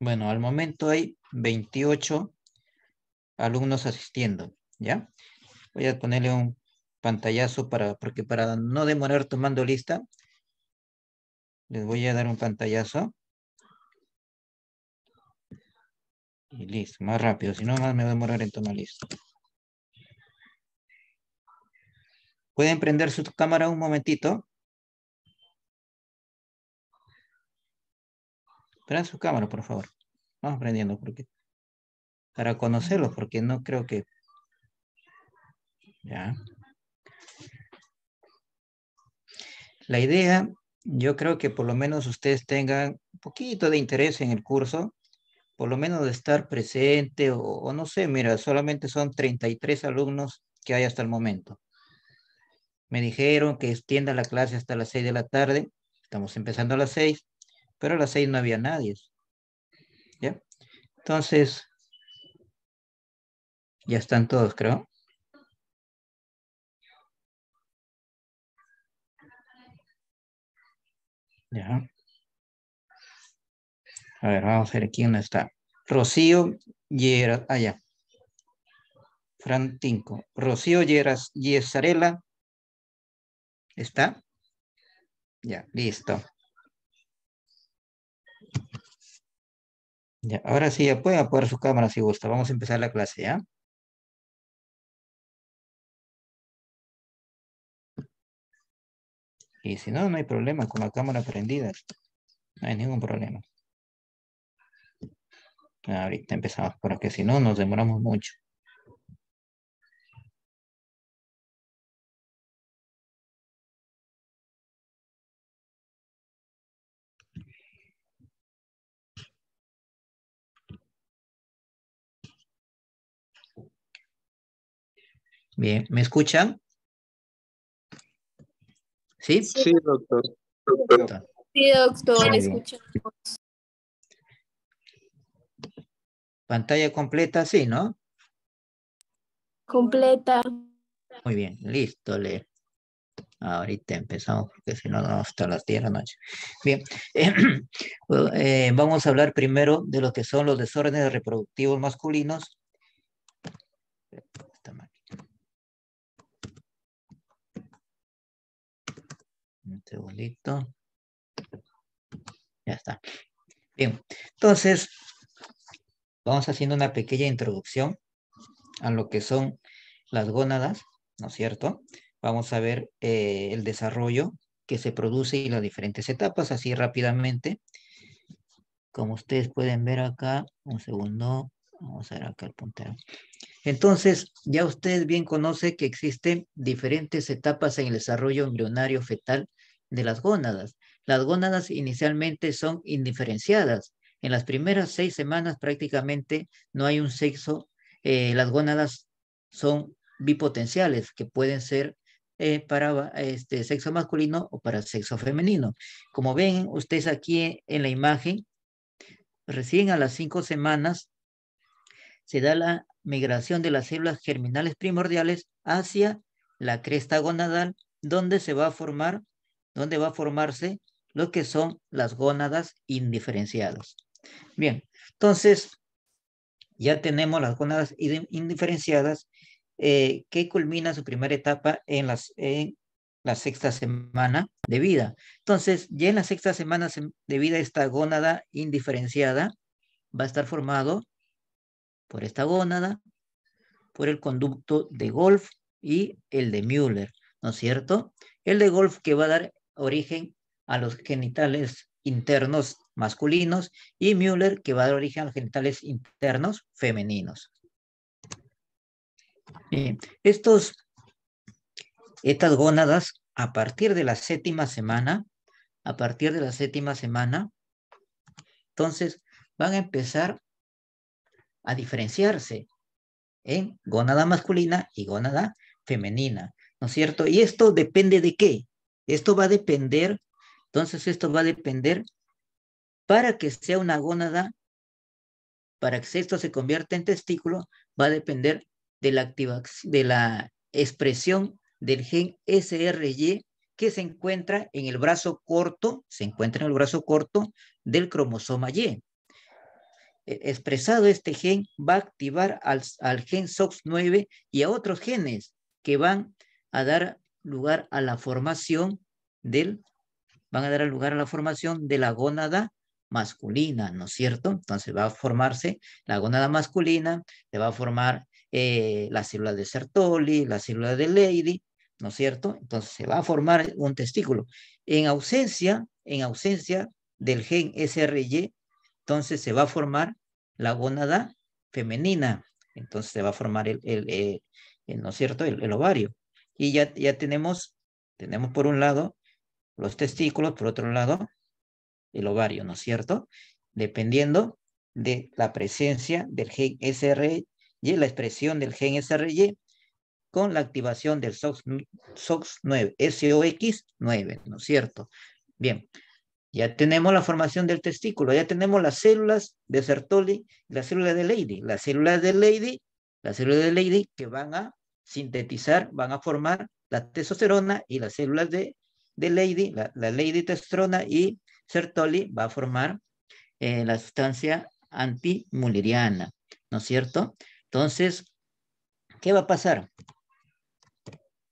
Bueno, al momento hay 28 alumnos asistiendo, ¿ya? Voy a ponerle un pantallazo para, porque para no demorar tomando lista, les voy a dar un pantallazo. Y listo, más rápido, si no más me voy a demorar en tomar lista. ¿Pueden prender su cámara un momentito? Esperen su cámara, por favor. Vamos aprendiendo porque para conocerlos, porque no creo que ya. La idea, yo creo que por lo menos ustedes tengan un poquito de interés en el curso, por lo menos de estar presente o, o no sé, mira, solamente son 33 alumnos que hay hasta el momento. Me dijeron que extienda la clase hasta las 6 de la tarde, estamos empezando a las 6, pero a las seis no había nadie. ¿Ya? Entonces, ya están todos, creo. Ya. A ver, vamos a ver quién está. Rocío Yeras, allá. Ah, Fran Frantinco. Rocío Yeras, Yesarela. ¿Está? Ya, listo. ahora sí, ya pueden apagar su cámara si gusta. Vamos a empezar la clase, ¿ya? Y si no, no hay problema con la cámara prendida. No hay ningún problema. Ahorita empezamos, porque si no, nos demoramos mucho. Bien, ¿me escuchan? ¿Sí? Sí, doctor. Sí, doctor, escuchamos. Pantalla completa, sí, ¿no? Completa. Muy bien, listo, le. Ahorita empezamos porque si no, no hasta las 10 de la noche. Bien, eh, vamos a hablar primero de lo que son los desórdenes reproductivos masculinos. segundito. Ya está. Bien, entonces vamos haciendo una pequeña introducción a lo que son las gónadas, ¿no es cierto? Vamos a ver eh, el desarrollo que se produce y las diferentes etapas, así rápidamente. Como ustedes pueden ver acá, un segundo, vamos a ver acá el puntero. Entonces, ya ustedes bien conocen que existen diferentes etapas en el desarrollo embrionario fetal de las gónadas. Las gónadas inicialmente son indiferenciadas. En las primeras seis semanas prácticamente no hay un sexo. Eh, las gónadas son bipotenciales, que pueden ser eh, para este, sexo masculino o para sexo femenino. Como ven ustedes aquí en la imagen, recién a las cinco semanas se da la migración de las células germinales primordiales hacia la cresta gonadal, donde se va a formar donde va a formarse lo que son las gónadas indiferenciadas. Bien, entonces ya tenemos las gónadas indiferenciadas eh, que culmina su primera etapa en, las, en la sexta semana de vida. Entonces, ya en la sexta semana de vida esta gónada indiferenciada va a estar formado por esta gónada, por el conducto de Golf y el de Müller, ¿no es cierto? El de Golf que va a dar origen a los genitales internos masculinos y Müller que va a dar origen a los genitales internos femeninos. Bien, estos, estas gónadas a partir de la séptima semana, a partir de la séptima semana, entonces van a empezar a diferenciarse en gónada masculina y gónada femenina, ¿no es cierto? Y esto depende de qué? Esto va a depender, entonces esto va a depender para que sea una gónada, para que esto se convierta en testículo, va a depender de la, de la expresión del gen SRY que se encuentra en el brazo corto, se encuentra en el brazo corto del cromosoma Y. E, expresado este gen va a activar al, al gen SOX9 y a otros genes que van a dar lugar a la formación del, van a dar lugar a la formación de la gónada masculina, ¿no es cierto? Entonces va a formarse la gónada masculina, se va a formar eh, la célula de Sertoli, la célula de Lady, ¿no es cierto? Entonces se va a formar un testículo. En ausencia, en ausencia del gen SRY, entonces se va a formar la gónada femenina, entonces se va a formar el eh, eh, ¿no es cierto?, el, ovario. Y ya, ya tenemos, tenemos por un lado los testículos, por otro lado el ovario, ¿no es cierto? Dependiendo de la presencia del gen SRY, la expresión del gen SRY con la activación del SOX9, SOX9, ¿no es cierto? Bien, ya tenemos la formación del testículo, ya tenemos las células de Sertoli, las células de Lady, las células de Lady, las células de Lady que van a sintetizar, van a formar la testosterona y las células de, de Lady, la, Lady testosterona y Sertoli va a formar eh, la sustancia antimuleriana, ¿no es cierto? Entonces, ¿qué va a pasar?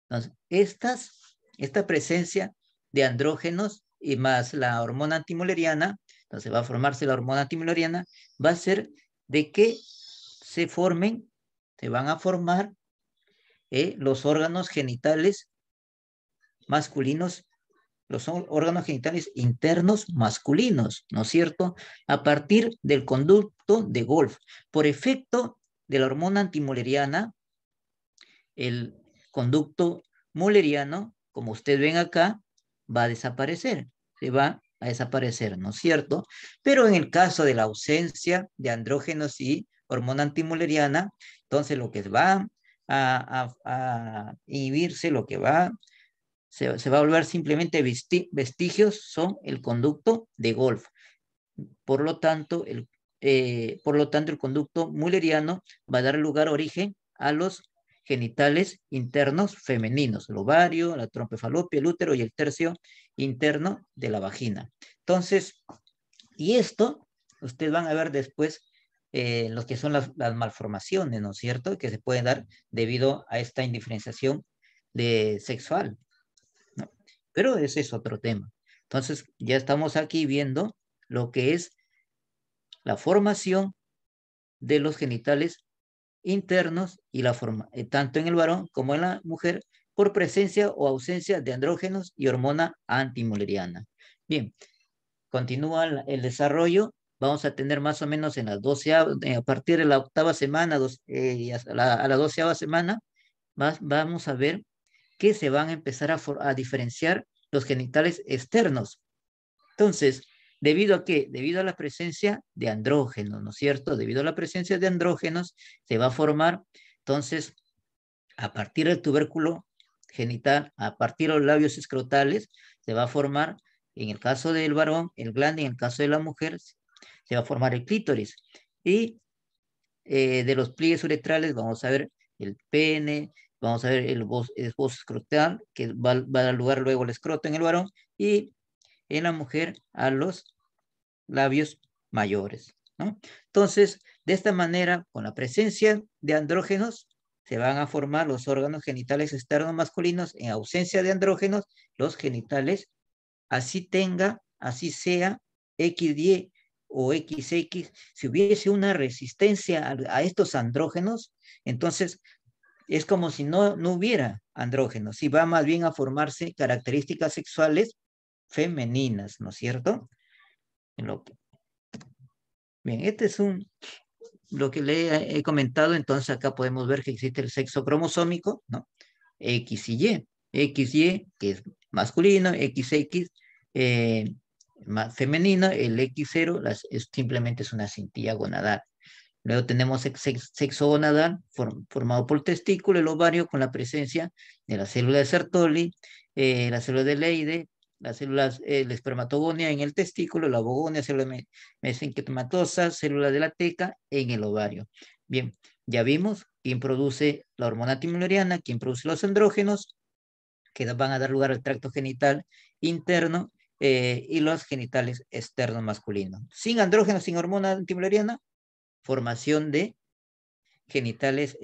Entonces, estas, esta presencia de andrógenos y más la hormona antimuleriana, entonces va a formarse la hormona antimuleriana, va a ser de que se formen, se van a formar ¿eh? los órganos genitales masculinos, los órganos genitales internos masculinos, ¿no es cierto? A partir del conducto de Golf. Por efecto de la hormona antimoleriana, el conducto moleriano, como usted ven acá, va a desaparecer, se va a desaparecer, ¿no es cierto? Pero en el caso de la ausencia de andrógenos y hormona antimoleriana, entonces lo que va a, inhibirse, lo que va, se, se va a volver simplemente vestigios, son el conducto de Golf. Por lo tanto, el, eh, por lo tanto, el conducto mulleriano va a dar lugar origen a los genitales internos femeninos, el ovario, la trompefalopia, el útero y el tercio interno de la vagina. Entonces, y esto, ustedes van a ver después eh, lo que son las, malformaciones, ¿no es cierto?, que se pueden dar debido a esta indiferenciación de sexual. Pero ese es otro tema. Entonces, ya estamos aquí viendo lo que es la formación de los genitales internos y la forma, eh, tanto en el varón como en la mujer, por presencia o ausencia de andrógenos y hormona antimoleriana. Bien, continúa el desarrollo vamos a tener más o menos en las 12, eh, a partir de la octava semana, eh, a, la, la, doceava semana, vamos a ver que se van a empezar a, a diferenciar los genitales externos. Entonces, ¿Debido a qué? Debido a la presencia de andrógenos, ¿no es cierto? Debido a la presencia de andrógenos se va a formar, entonces, a partir del tubérculo genital, a partir de los labios escrotales, se va a formar, en el caso del varón, el glande, en el caso de la mujer, se va a formar el clítoris. Y eh, de los pliegues uretrales vamos a ver el pene, vamos a ver el esbozo escrotal, que va, a dar lugar luego al escroto en el varón, y en la mujer a los labios mayores. Entonces, de esta manera, con la presencia de andrógenos, se van a formar los órganos genitales externos masculinos en ausencia de andrógenos, los genitales, así tenga, así sea, x XY o XX, si hubiese una resistencia a, estos andrógenos, entonces es como si no, no hubiera andrógenos y va más bien a formarse características sexuales femeninas, ¿no es cierto? Bien, este es un, lo que le he comentado, entonces acá podemos ver que existe el sexo cromosómico, ¿no? X y Y. XY, que es masculino, XX, eh, femenina, el X0 es, simplemente es una cintilla gonadal. Luego tenemos sexo gonadal formado por el testículo, el ovario, con la presencia de la célula de Sertoli, eh, la célula de Leide, las células, eh, la espermatogonia en el testículo, la bogonia, célula mesenquetomatosa célula de la teca en el ovario. Bien, ya vimos quién produce la hormona timoleriana, quién produce los andrógenos, que van a dar lugar al tracto genital interno eh, y los genitales externos masculinos. Sin andrógeno, sin hormona antimuleriana, formación de genitales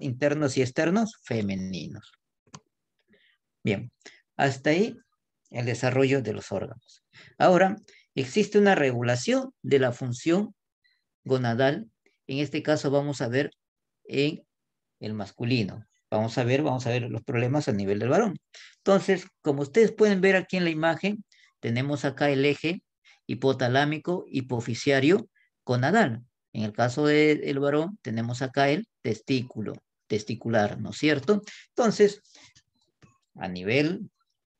internos y externos femeninos. Bien, hasta ahí el desarrollo de los órganos. Ahora, existe una regulación de la función gonadal. En este caso vamos a ver en el masculino. Vamos a ver, vamos a ver los problemas a nivel del varón. Entonces, como ustedes pueden ver aquí en la imagen, tenemos acá el eje hipotalámico hipoficiario conadal. En el caso del varón, tenemos acá el testículo testicular, ¿no es cierto? Entonces, a nivel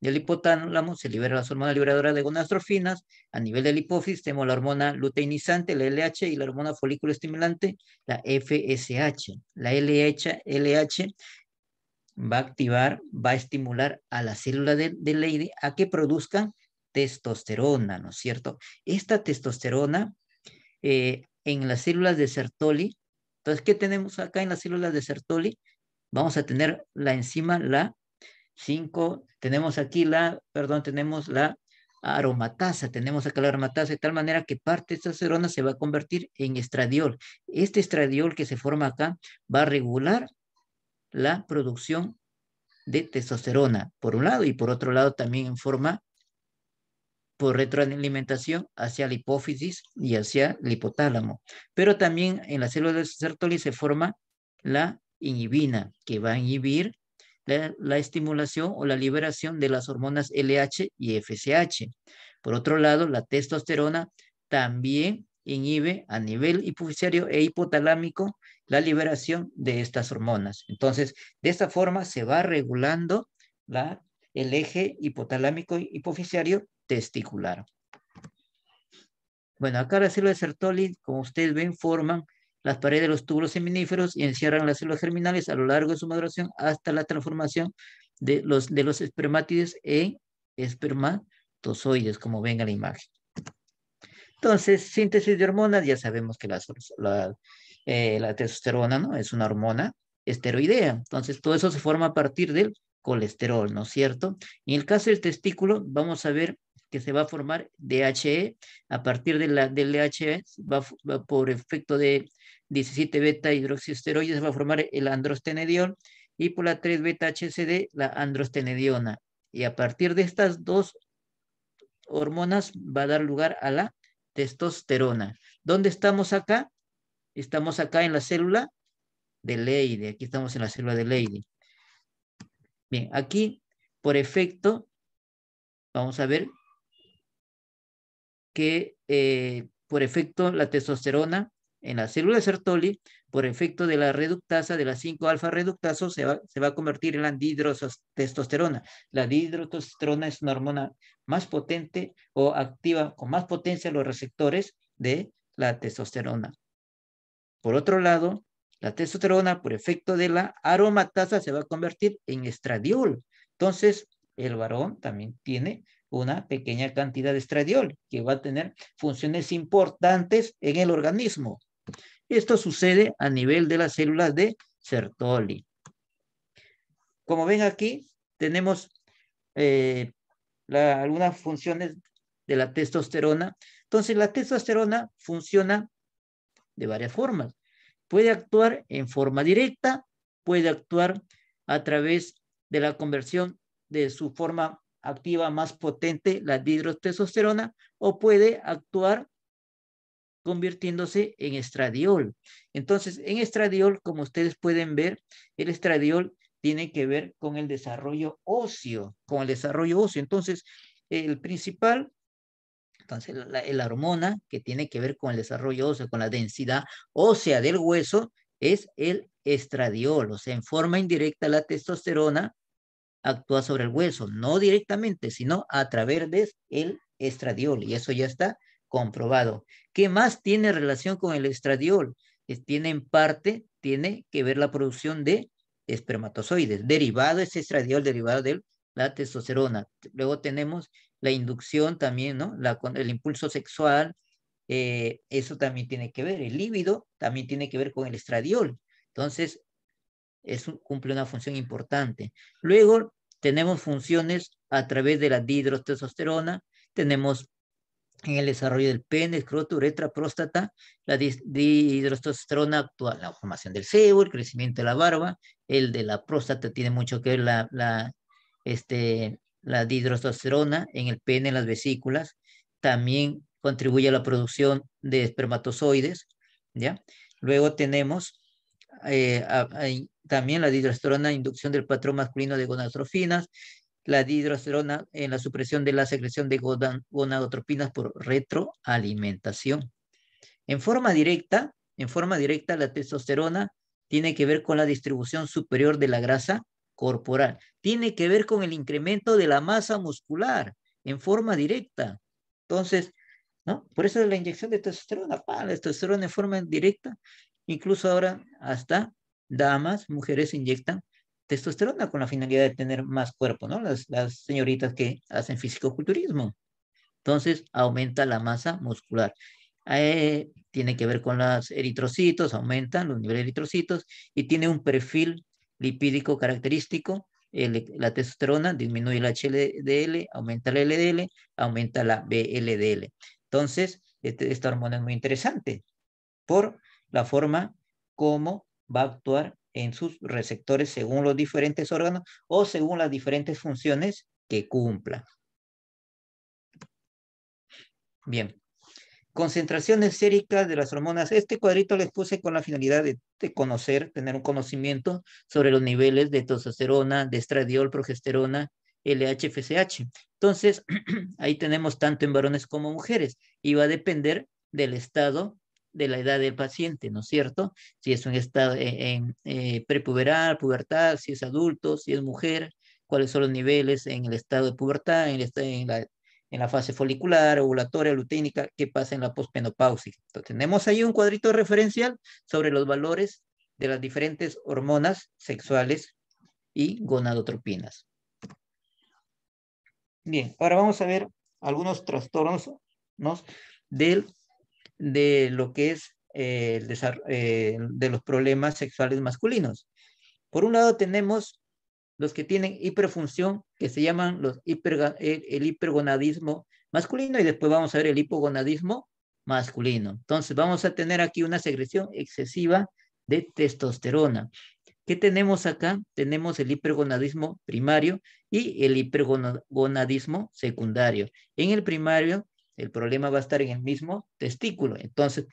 del hipotálamo se libera las hormonas liberadora de gonastrofinas. a nivel del hipófisis tenemos la hormona luteinizante, la LH, y la hormona folículo estimulante, la FSH. La LH, va a activar, va a estimular a la célula de, de a que produzcan testosterona, ¿no es cierto? Esta testosterona eh, en las células de Sertoli, entonces, ¿qué tenemos acá en las células de Sertoli? Vamos a tener la enzima, la 5, tenemos aquí la, perdón, tenemos la aromatasa, tenemos acá la aromatasa de tal manera que parte de esta serona se va a convertir en estradiol. Este estradiol que se forma acá va a regular la producción de testosterona, por un lado, y por otro lado también en forma por retroalimentación hacia la hipófisis y hacia el hipotálamo. Pero también en las células de Sertoli se forma la inhibina, que va a inhibir la, estimulación o la liberación de las hormonas LH y FSH. Por otro lado, la testosterona también inhibe a nivel hipoficiario e hipotalámico la liberación de estas hormonas. Entonces, de esta forma se va regulando la, el eje hipotalámico hipofisiario testicular. Bueno, acá las células Sertoli, como ustedes ven, forman las paredes de los túbulos seminíferos y encierran las células germinales a lo largo de su maduración hasta la transformación de los, de los espermátides en espermatozoides, como ven en la imagen. Entonces, síntesis de hormonas, ya sabemos que eh, la, testosterona ¿no? es una hormona esteroidea. Entonces, todo eso se forma a partir del colesterol, ¿no es cierto? en el caso del testículo, vamos a ver que se va a formar DHE. A partir de la, del DHE, va, por efecto de 17 beta hidroxisteroides, va a formar el androstenedión y por la 3 beta HCD, la androstenediona. Y a partir de estas dos hormonas va a dar lugar a la testosterona. ¿Dónde estamos acá? Estamos acá en la célula de Leide. Aquí estamos en la célula de Leydi. Bien, aquí por efecto vamos a ver que eh, por efecto la testosterona en las célula Sertoli, por efecto de la reductasa de la 5 alfa reductasos, se va, se va a convertir en la dihidrotestosterona. La dihidrotestosterona es una hormona más potente o activa con más potencia los receptores de la testosterona. Por otro lado, la testosterona, por efecto de la aromatasa, se va a convertir en estradiol. Entonces, el varón también tiene una pequeña cantidad de estradiol que va a tener funciones importantes en el organismo. Esto sucede a nivel de las células de Sertoli. Como ven aquí, tenemos eh, algunas funciones de la testosterona. Entonces, la testosterona funciona de varias formas. Puede actuar en forma directa, puede actuar a través de la conversión de su forma activa más potente, la dihidrotestosterona, o puede actuar convirtiéndose en estradiol. Entonces, en estradiol, como ustedes pueden ver, el estradiol tiene que ver con el desarrollo óseo, con el desarrollo óseo. Entonces, el principal entonces, la, hormona que tiene que ver con el desarrollo óseo, con la densidad ósea del hueso, es el estradiol. O sea, en forma indirecta, la testosterona actúa sobre el hueso, no directamente, sino a través del estradiol. Y eso ya está comprobado. ¿Qué más tiene relación con el estradiol? tiene en parte, tiene que ver la producción de espermatozoides. Derivado, ese estradiol derivado de la testosterona. Luego tenemos la inducción también, ¿no? el impulso sexual, eh, eso también tiene que ver. El líbido también tiene que ver con el estradiol. Entonces, eso cumple una función importante. Luego, tenemos funciones a través de la dihidrotestosterona, tenemos en el desarrollo del pene, escroto, uretra, próstata, la dihidrotestosterona actúa en la formación del sebo, el crecimiento de la barba, el de la próstata tiene mucho que ver la, la este, la dihidrotestosterona en el pene, en las vesículas, también contribuye a la producción de espermatozoides, ¿ya? Luego tenemos eh, también la dihidrotestosterona inducción del patrón masculino de gonadotropinas. la dihidrotestosterona en la supresión de la secreción de gonadotropinas por retroalimentación. En forma directa, en forma directa la testosterona tiene que ver con la distribución superior de la grasa corporal. Tiene que ver con el incremento de la masa muscular en forma directa. Entonces, ¿no? Por eso la inyección de testosterona, La testosterona en forma directa, incluso ahora hasta damas, mujeres inyectan testosterona con la finalidad de tener más cuerpo, ¿no? Las, señoritas que hacen fisicoculturismo. Entonces, aumenta la masa muscular. Eh, tiene que ver con los eritrocitos, aumentan los niveles de eritrocitos y tiene un perfil lipídico característico, la testosterona disminuye la HLDL, aumenta la LDL, aumenta la BLDL. Entonces, este, esta hormona es muy interesante por la forma como va a actuar en sus receptores según los diferentes órganos o según las diferentes funciones que cumpla. Bien, Concentraciones séricas de las hormonas. Este cuadrito les puse con la finalidad de, conocer, tener un conocimiento sobre los niveles de testosterona, de estradiol, progesterona, LHFSH. Entonces, ahí tenemos tanto en varones como mujeres y va a depender del estado de la edad del paciente, ¿no es cierto? Si es un estado eh, en, eh, prepuberal, pubertad, si es adulto, si es mujer, cuáles son los niveles en el estado de pubertad, en, el, en la en la fase folicular, ovulatoria, luteínica, qué pasa en la postmenopausia. Entonces, tenemos ahí un cuadrito referencial sobre los valores de las diferentes hormonas sexuales y gonadotropinas. Bien, ahora vamos a ver algunos trastornos Del, de lo que es eh, el eh, de los problemas sexuales masculinos. Por un lado tenemos los que tienen hiperfunción, que se llaman los hiper, el, hipergonadismo masculino, y después vamos a ver el hipogonadismo masculino. Entonces vamos a tener aquí una secreción excesiva de testosterona. ¿Qué tenemos acá? Tenemos el hipergonadismo primario y el hipergonadismo secundario. En el primario, el problema va a estar en el mismo testículo. Entonces,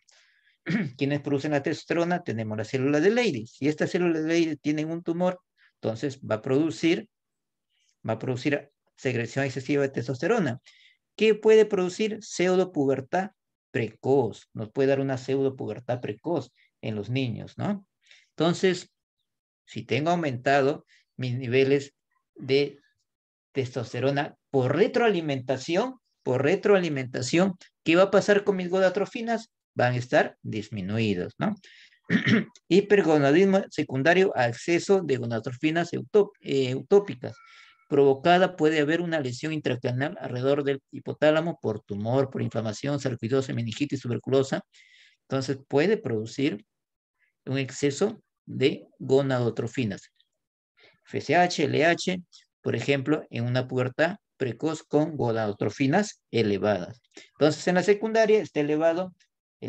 quienes producen la testosterona? Tenemos las células de Leydig. Si estas células de Leydig tienen un tumor, entonces va a producir, va a producir secreción excesiva de testosterona. que puede producir pseudopubertad precoz? Nos puede dar una pseudopubertad precoz en los niños, ¿no? Entonces, si tengo aumentado mis niveles de testosterona por retroalimentación, por retroalimentación, ¿qué va a pasar con mis godatrofinas? Van a estar disminuidos, ¿no? hipergonadismo secundario a exceso de gonadotrofinas eh, utópicas Provocada puede haber una lesión intracanal alrededor del hipotálamo por tumor, por inflamación, sarcoidosis, meningitis, tuberculosa. Entonces puede producir un exceso de gonadotrofinas. FSH, LH, por ejemplo, en una puerta precoz con gonadotrofinas elevadas. Entonces, en la secundaria está elevado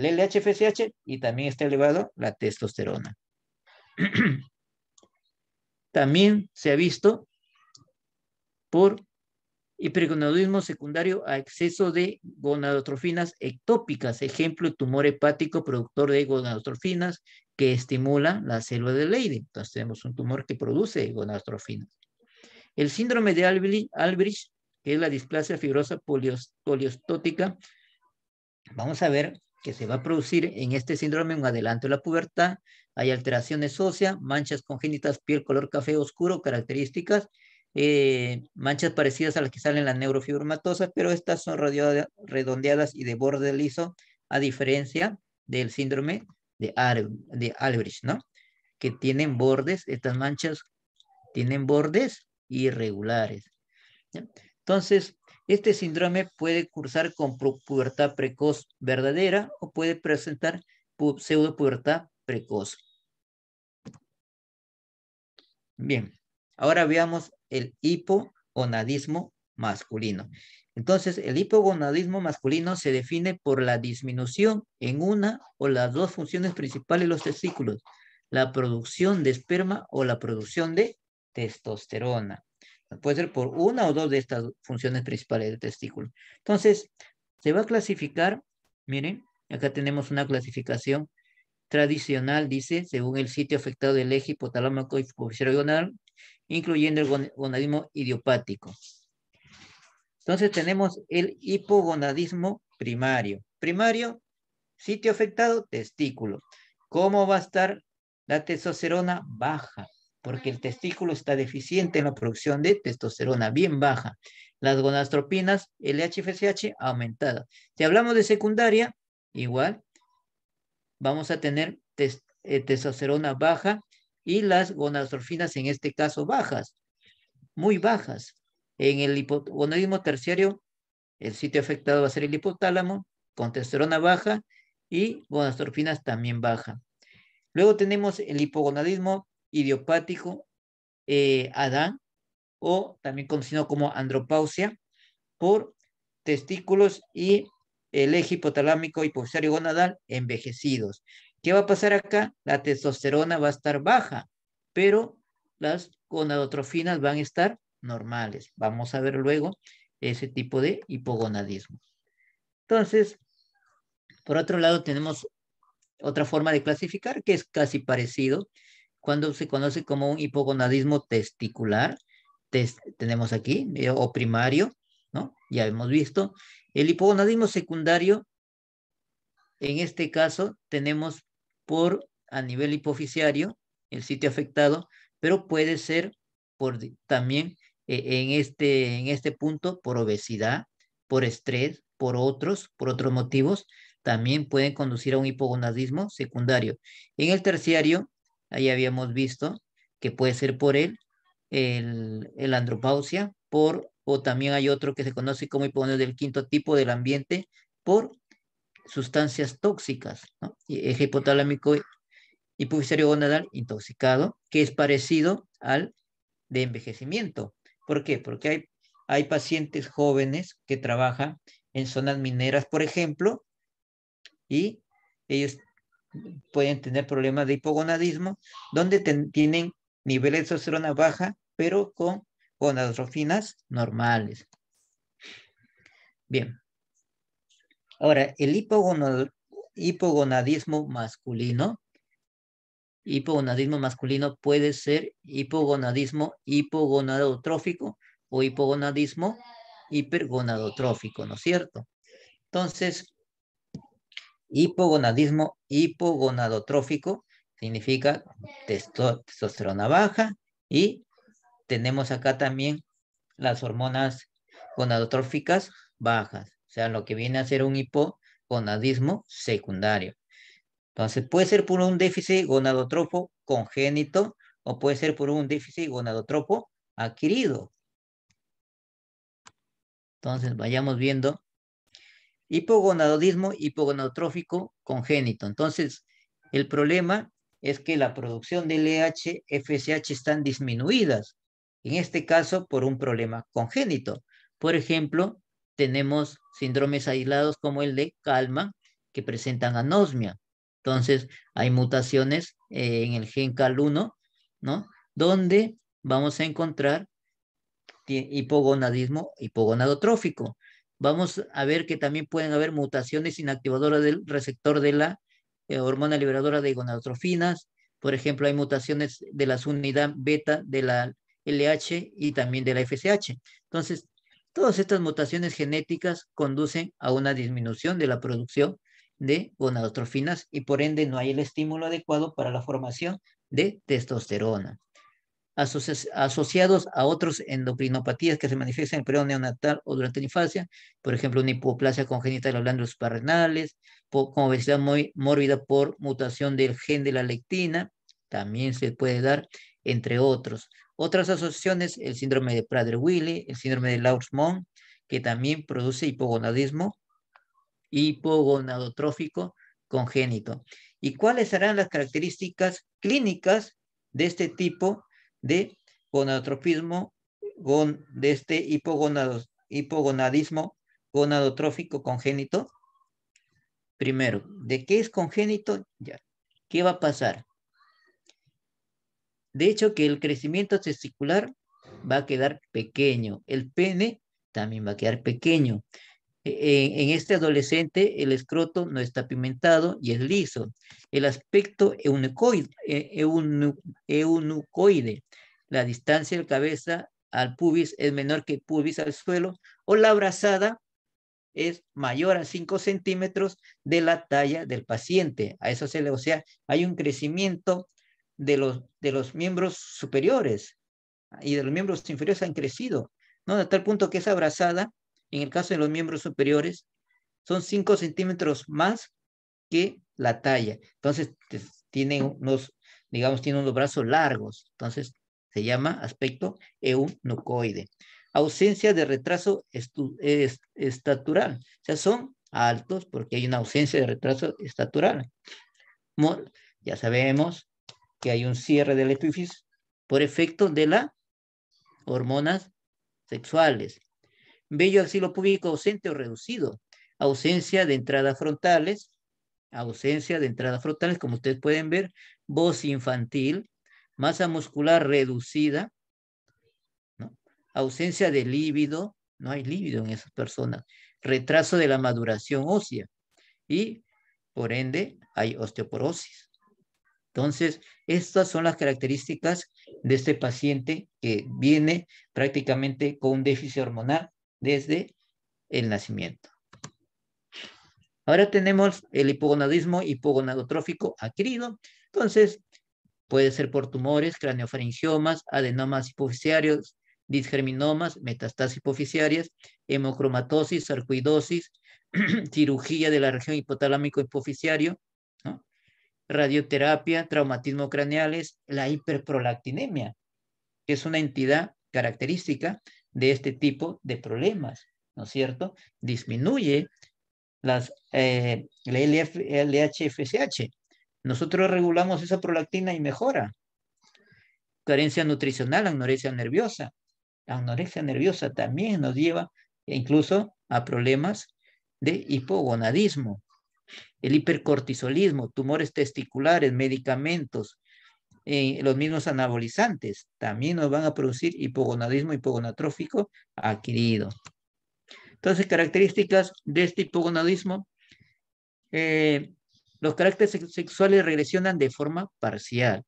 el lh y también está elevado la testosterona. también se ha visto por hipergonadismo secundario a exceso de gonadotrofinas ectópicas, ejemplo, el tumor hepático productor de gonadotrofinas que estimula la célula de Leydig. Entonces tenemos un tumor que produce gonadotrofinas. El síndrome de Albrecht, que es la displasia fibrosa poliostótica, vamos a ver que se va a producir en este síndrome un adelanto de la pubertad, hay alteraciones óseas, manchas congénitas, piel color café oscuro, características, eh, manchas parecidas a las que salen las neurofibromatosas, pero estas son redondeadas y de borde liso, a diferencia del síndrome de, Albridge, ¿no? Que tienen bordes, estas manchas tienen bordes irregulares. Entonces, este síndrome puede cursar con pubertad precoz verdadera o puede presentar pseudopubertad precoz. Bien, ahora veamos el hipogonadismo masculino. Entonces, el hipogonadismo masculino se define por la disminución en una o las dos funciones principales de los testículos, la producción de esperma o la producción de testosterona. Puede ser por una o dos de estas funciones principales del testículo. Entonces, se va a clasificar, miren, acá tenemos una clasificación tradicional, dice, según el sitio afectado del eje y gonadal, incluyendo el gonadismo idiopático. Entonces tenemos el hipogonadismo primario. Primario, sitio afectado, testículo. ¿Cómo va a estar la testosterona baja? porque el testículo está deficiente en la producción de testosterona, bien baja. Las gonadotropinas, LHFSH aumentada. Si hablamos de secundaria, igual, vamos a tener eh, testosterona baja y las gonadotropinas en este caso bajas, muy bajas. En el hipogonadismo terciario, el sitio afectado va a ser el hipotálamo, con testosterona baja y gonadotropinas también baja. Luego tenemos el hipogonadismo idiopático eh, Adán, o también conocido como andropausia, por testículos y el eje hipotalámico hipofisario gonadal envejecidos. ¿Qué va a pasar acá? La testosterona va a estar baja, pero las gonadotrofinas van a estar normales. Vamos a ver luego ese tipo de hipogonadismo. Entonces, por otro lado, tenemos otra forma de clasificar que es casi parecido, cuando se conoce como un hipogonadismo testicular, tenemos aquí, eh, o primario, ¿no? Ya hemos visto. El hipogonadismo secundario, en este caso, tenemos por a nivel hipoficiario, el sitio afectado, pero puede ser por también eh, en, este, en este punto por obesidad, por estrés, por otros, por otros motivos, también pueden conducir a un hipogonadismo secundario. En el terciario Ahí habíamos visto que puede ser por él, el, el andropausia, por, o también hay otro que se conoce como hipogonio del quinto tipo del ambiente, por sustancias tóxicas, ¿no? eje hipotalámico hipofisario gonadal intoxicado, que es parecido al de envejecimiento. ¿Por qué? Porque hay, hay pacientes jóvenes que trabajan en zonas mineras, por ejemplo, y ellos pueden tener problemas de hipogonadismo, donde tienen niveles de testosterona baja, pero con gonadotrofinas normales. Bien. Ahora, el hipogonadismo masculino, hipogonadismo masculino puede ser hipogonadismo hipogonadotrófico o hipogonadismo hipergonadotrófico, ¿no es cierto? Entonces, Hipogonadismo hipogonadotrófico significa testosterona baja y tenemos acá también las hormonas gonadotróficas bajas, o sea, lo que viene a ser un hipogonadismo secundario. Entonces, puede ser por un déficit gonadotropo congénito o puede ser por un déficit gonadotropo adquirido. Entonces, vayamos viendo hipogonadismo hipogonadotrófico congénito. Entonces, el problema es que la producción de LH, FSH están disminuidas, en este caso por un problema congénito. Por ejemplo, tenemos síndromes aislados como el de Calma que presentan anosmia. Entonces, hay mutaciones eh, en el gen CAL1, ¿no? Donde vamos a encontrar hipogonadismo hipogonadotrófico vamos a ver que también pueden haber mutaciones inactivadoras del receptor de la eh, hormona liberadora de gonadotrofinas. Por ejemplo, hay mutaciones de las unidad beta de la LH y también de la FSH. Entonces, todas estas mutaciones genéticas conducen a una disminución de la producción de gonadotrofinas y por ende no hay el estímulo adecuado para la formación de testosterona asociados a otros endocrinopatías que se manifiestan en el periodo neonatal o durante la infancia, por ejemplo, una hipoplasia congénita de los glándulas parrenales, con obesidad muy mórbida por mutación del gen de la lectina, también se puede dar, entre otros. Otras asociaciones, el síndrome de Prader-Willi, el síndrome de Lauch-Mont, que también produce hipogonadismo hipogonadotrófico congénito. ¿Y cuáles serán las características clínicas de este tipo de gonadotropismo, de este hipogonadismo gonadotrófico congénito. Primero, ¿de qué es congénito? Ya. ¿Qué va a pasar? De hecho, que el crecimiento testicular va a quedar pequeño. El pene también va a quedar pequeño. E-, en, este adolescente el escroto no está pimentado y es liso. El aspecto eunucoide, e-, La distancia de la cabeza al pubis es menor que pubis al suelo o la abrazada es mayor a 5 centímetros de la talla del paciente. A eso se le, o sea, hay un crecimiento de los, de los miembros superiores y de los miembros inferiores han crecido, ¿no? De tal punto que esa abrazada en el caso de los miembros superiores, son 5 centímetros más que la talla. Entonces, tienen unos, digamos, tienen unos brazos largos. Entonces, se llama aspecto eunucoide. Ausencia de retraso estatural. O sea, son altos porque hay una ausencia de retraso estatural. ya sabemos que hay un cierre del epífis por efecto de las hormonas sexuales bello asilo público ausente o reducido, ausencia de entradas frontales, ausencia de entradas frontales, como ustedes pueden ver, voz infantil, masa muscular reducida, ausencia de líbido, no hay líbido en esas personas, retraso de la maduración ósea y, por ende, hay osteoporosis. Entonces, estas son las características de este paciente que viene prácticamente con un déficit hormonal desde el nacimiento. Ahora tenemos el hipogonadismo hipogonadotrófico adquirido. Entonces, puede ser por tumores, craneofaringiomas, adenomas hipoficiarios, disgerminomas, metastasis hipoficiarias, hemocromatosis, sarcoidosis, cirugía de la región hipotalámico hipoficiario, radioterapia, traumatismo craneales, la hiperprolactinemia, que es una entidad característica de este tipo de problemas, ¿no es cierto? Disminuye las, eh, la LHFSH. Nosotros regulamos esa prolactina y mejora. Carencia nutricional, anorexia nerviosa. La anorexia nerviosa también nos lleva incluso a problemas de hipogonadismo. El hipercortisolismo, tumores testiculares, medicamentos, eh, los mismos anabolizantes también nos van a producir hipogonadismo hipogonatrófico adquirido. Entonces, características de este hipogonadismo. Eh, los caracteres sexuales regresionan de forma parcial.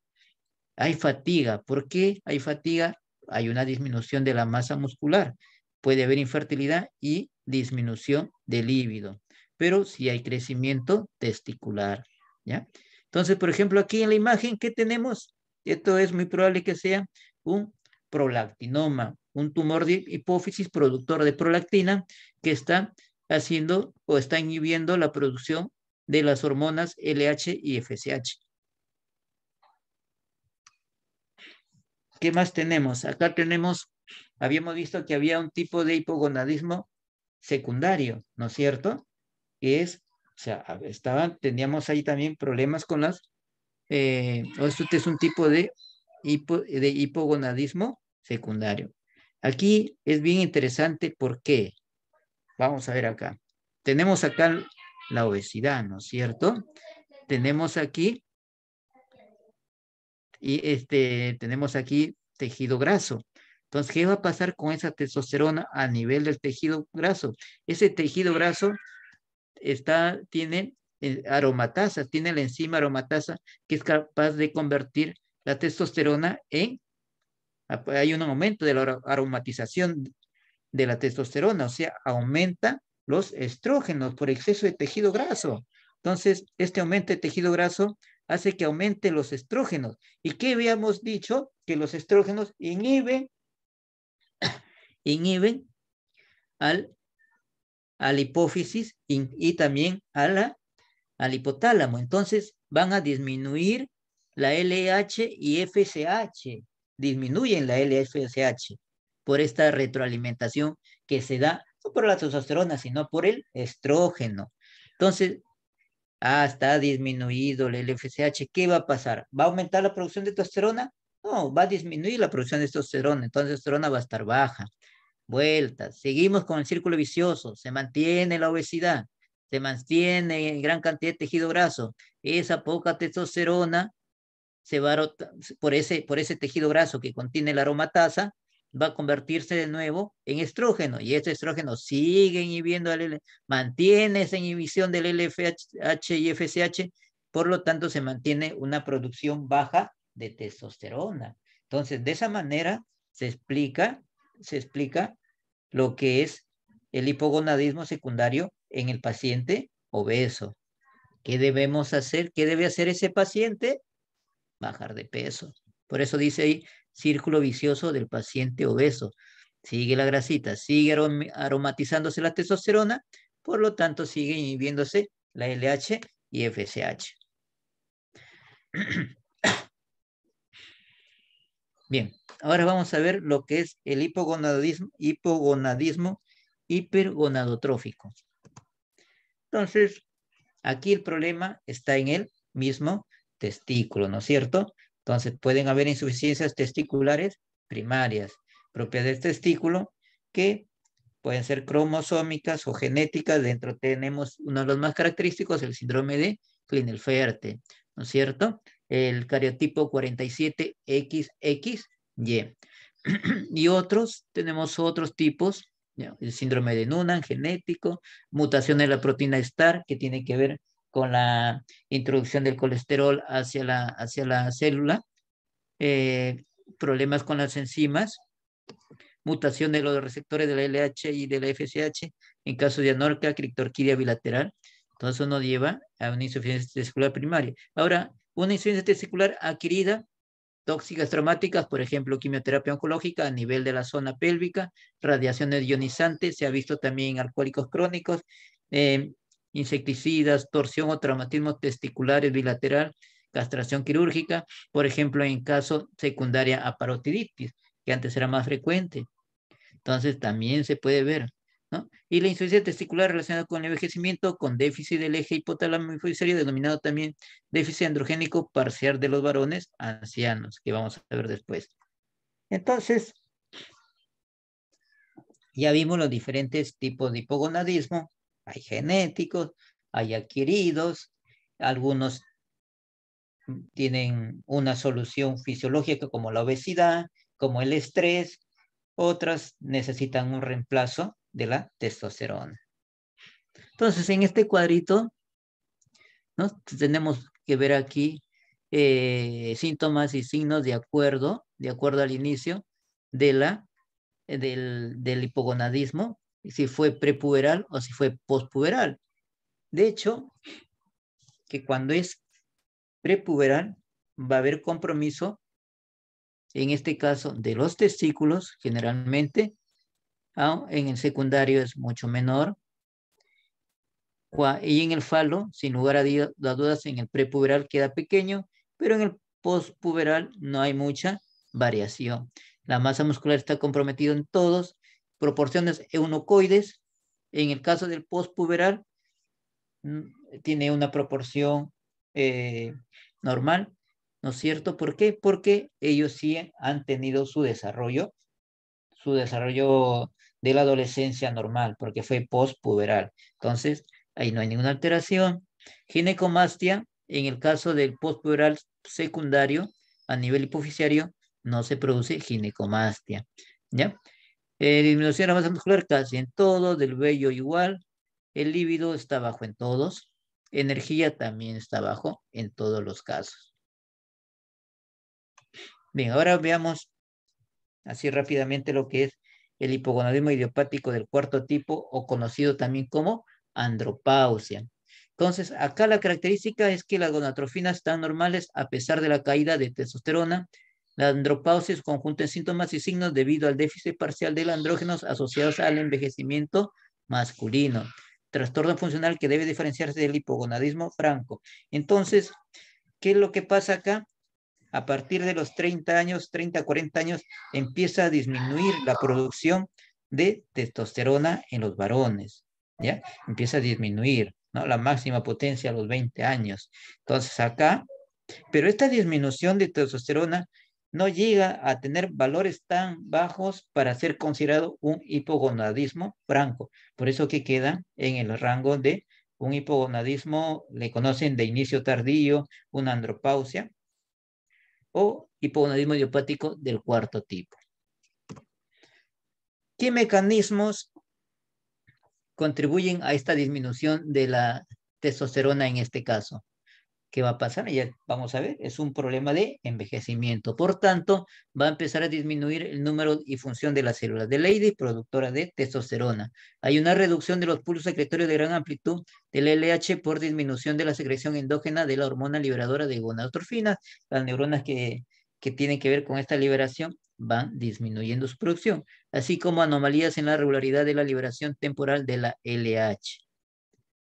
Hay fatiga. ¿Por qué hay fatiga? Hay una disminución de la masa muscular. Puede haber infertilidad y disminución del líbido. Pero si hay crecimiento testicular. ¿ya? Entonces, por ejemplo, aquí en la imagen, ¿qué tenemos? Esto es muy probable que sea un prolactinoma, un tumor de hipófisis productor de prolactina que está haciendo o está inhibiendo la producción de las hormonas LH y FSH. ¿Qué más tenemos? Acá tenemos, habíamos visto que había un tipo de hipogonadismo secundario, ¿no es cierto? Que es o sea, estaban, teníamos ahí también problemas con las, esto eh, es un tipo de, hipogonadismo secundario. Aquí es bien interesante ¿Por qué? vamos a ver acá, tenemos acá la obesidad, ¿no es cierto? Tenemos aquí, y este, tenemos aquí tejido graso. Entonces, ¿qué va a pasar con esa testosterona a nivel del tejido graso? Ese tejido graso está, tiene eh, aromatasa, tiene la enzima aromatasa que es capaz de convertir la testosterona en, ah, pues, hay un aumento de la aromatización de la testosterona, o sea, aumenta los estrógenos por exceso de tejido graso. Entonces, este aumento de tejido graso hace que aumente los estrógenos. ¿Y qué habíamos dicho? Que los estrógenos inhiben, inhiben al a la hipófisis y, también al hipotálamo. Entonces van a disminuir la LH y FSH, disminuyen la LFSH por esta retroalimentación que se da no por la testosterona, sino por el estrógeno. Entonces, ah, está disminuido el LFSH, ¿qué va a pasar? ¿Va a aumentar la producción de testosterona? No, va a disminuir la producción de testosterona, entonces la testosterona va a estar baja vueltas, seguimos con el círculo vicioso, se mantiene la obesidad, se mantiene en gran cantidad de tejido graso, esa poca testosterona se va por ese, por ese tejido graso que contiene la aromatasa, va a convertirse de nuevo en estrógeno y ese estrógeno sigue inhibiendo mantiene esa inhibición del LFH y FSH, por lo tanto se mantiene una producción baja de testosterona. Entonces, de esa manera se explica se explica lo que es el hipogonadismo secundario en el paciente obeso. ¿Qué debemos hacer? ¿Qué debe hacer ese paciente? Bajar de peso. Por eso dice ahí, círculo vicioso del paciente obeso. Sigue la grasita, sigue aromatizándose la testosterona, por lo tanto sigue inhibiéndose la LH y FSH. Bien, ahora vamos a ver lo que es el hipogonadismo, hipogonadismo hipergonadotrófico. Entonces, aquí el problema está en el mismo testículo, ¿no es cierto? Entonces, pueden haber insuficiencias testiculares primarias, propias del testículo, que pueden ser cromosómicas o genéticas. Dentro tenemos uno de los más característicos, el síndrome de Klinefelter, ¿no es cierto? el cariotipo 47XXY. y otros, tenemos otros tipos, el síndrome de Noonan genético, mutación en la proteína STAR que tiene que ver con la introducción del colesterol hacia la, hacia la célula, eh, problemas con las enzimas, mutación de los receptores de la LH y de la FSH en caso de anorca, criptorquidia bilateral. Todo eso nos lleva a una insuficiencia testicular primaria. Ahora, una incidencia testicular adquirida, tóxicas traumáticas, por ejemplo, quimioterapia oncológica a nivel de la zona pélvica, radiaciones ionizantes, se ha visto también alcohólicos crónicos, em, insecticidas, torsión o traumatismo testiculares bilateral, castración quirúrgica, por ejemplo, en caso secundaria a parotiditis, que antes era más frecuente. Entonces, también se puede ver. Y la insuficiencia testicular relacionada con el envejecimiento, con déficit del eje hipotálamo hipofisario, denominado también déficit androgénico parcial de los varones ancianos, que vamos a ver después. Entonces, ya vimos los diferentes tipos de hipogonadismo. Hay genéticos, hay adquiridos, algunos tienen una solución fisiológica como la obesidad, como el estrés, otras necesitan un reemplazo de la testosterona. Entonces, en este cuadrito, tenemos que ver aquí eh, síntomas y signos de acuerdo, de acuerdo al inicio de la, del, del hipogonadismo, si fue prepuberal o si fue pospuberal. De hecho, que cuando es prepuberal va a haber compromiso, en este caso, de los testículos generalmente ¿ah? En el secundario es mucho menor. Y en el falo, sin lugar a dudas, en el prepuberal queda pequeño, pero en el postpuberal no hay mucha variación. La masa muscular está comprometida en todos, proporciones eunocoides. En el caso del pospuberal mm, tiene una proporción eh, normal, ¿no es cierto? ¿Por qué? Porque ellos sí han tenido su desarrollo, su desarrollo de la adolescencia normal, porque fue postpuberal. Entonces, ahí no hay ninguna alteración. Ginecomastia, en el caso del postpuberal secundario a nivel hipoficiario, no se produce ginecomastia. ¿Ya? Eh, disminución de la masa muscular casi en todo, del vello igual, el líbido está bajo en todos, energía también está bajo en todos los casos. Bien, ahora veamos así rápidamente lo que es el hipogonadismo idiopático del cuarto tipo o conocido también como andropausia. Entonces, acá la característica es que las gonatrofinas están normales a pesar de la caída de testosterona. La andropausia es conjunto de síntomas y signos debido al déficit parcial de los andrógenos asociados al envejecimiento masculino. Trastorno funcional que debe diferenciarse del hipogonadismo franco. Entonces, ¿qué es lo que pasa acá? a partir de los 30 años, 30, 40 años, empieza a disminuir la producción de testosterona en los varones, ¿ya? Empieza a disminuir, La máxima potencia a los 20 años. Entonces acá, pero esta disminución de testosterona no llega a tener valores tan bajos para ser considerado un hipogonadismo franco. Por eso que queda en el rango de un hipogonadismo, le conocen de inicio tardío, una andropausia, o hipogonadismo idiopático del cuarto tipo. ¿Qué mecanismos contribuyen a esta disminución de la testosterona en este caso? ¿qué va a pasar? Ya vamos a ver, es un problema de envejecimiento. Por tanto, va a empezar a disminuir el número y función de las células de Leydig, productora de testosterona. Hay una reducción de los pulsos secretorios de gran amplitud del LH por disminución de la secreción endógena de la hormona liberadora de gonadotrofina. Las neuronas que, que tienen que ver con esta liberación van disminuyendo su producción, así como anomalías en la regularidad de la liberación temporal de la LH.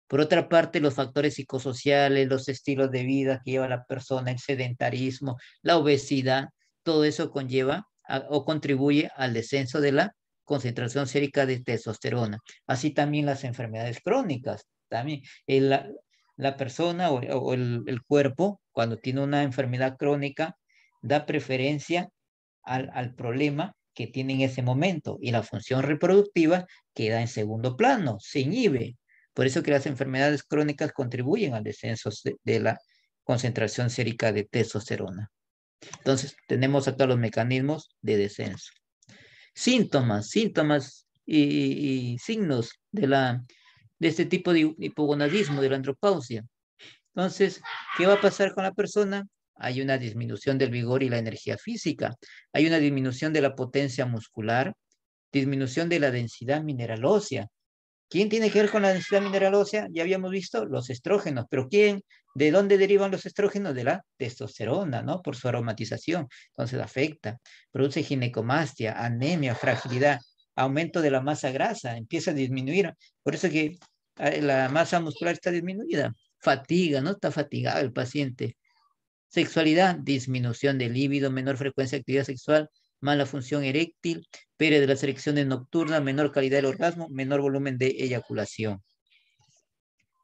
Por otra parte, los factores psicosociales, los estilos de vida que lleva la persona, el sedentarismo, la obesidad, todo eso conlleva o contribuye al descenso de la concentración sérica de testosterona. Así también las enfermedades crónicas. También eh, la, persona o, el, cuerpo, cuando tiene una enfermedad crónica, da preferencia al, al problema que tiene en ese momento y la función reproductiva queda en segundo plano, se inhibe, por eso que las enfermedades crónicas contribuyen al descenso de la concentración sérica de testosterona. Entonces, tenemos acá los mecanismos de descenso. Síntomas, síntomas y, y signos de, la, de este tipo de hipogonadismo, de la andropausia. Entonces, ¿qué va a pasar con la persona? Hay una disminución del vigor y la energía física, hay una disminución de la potencia muscular, disminución de la densidad mineral ósea, ¿Quién tiene que ver con la densidad mineral ósea? Ya habíamos visto los estrógenos, pero ¿quién? ¿De dónde derivan los estrógenos? De la testosterona, ¿no? Por su aromatización. Entonces afecta, produce ginecomastia, anemia, fragilidad, aumento de la masa grasa, empieza a disminuir. Por eso que ah, la masa muscular está disminuida. Fatiga, ¿no? Está fatigado el paciente. Sexualidad, disminución del líbido, menor frecuencia de actividad sexual, mala función eréctil, pérdida de las erecciones nocturnas, menor calidad del orgasmo, menor volumen de eyaculación.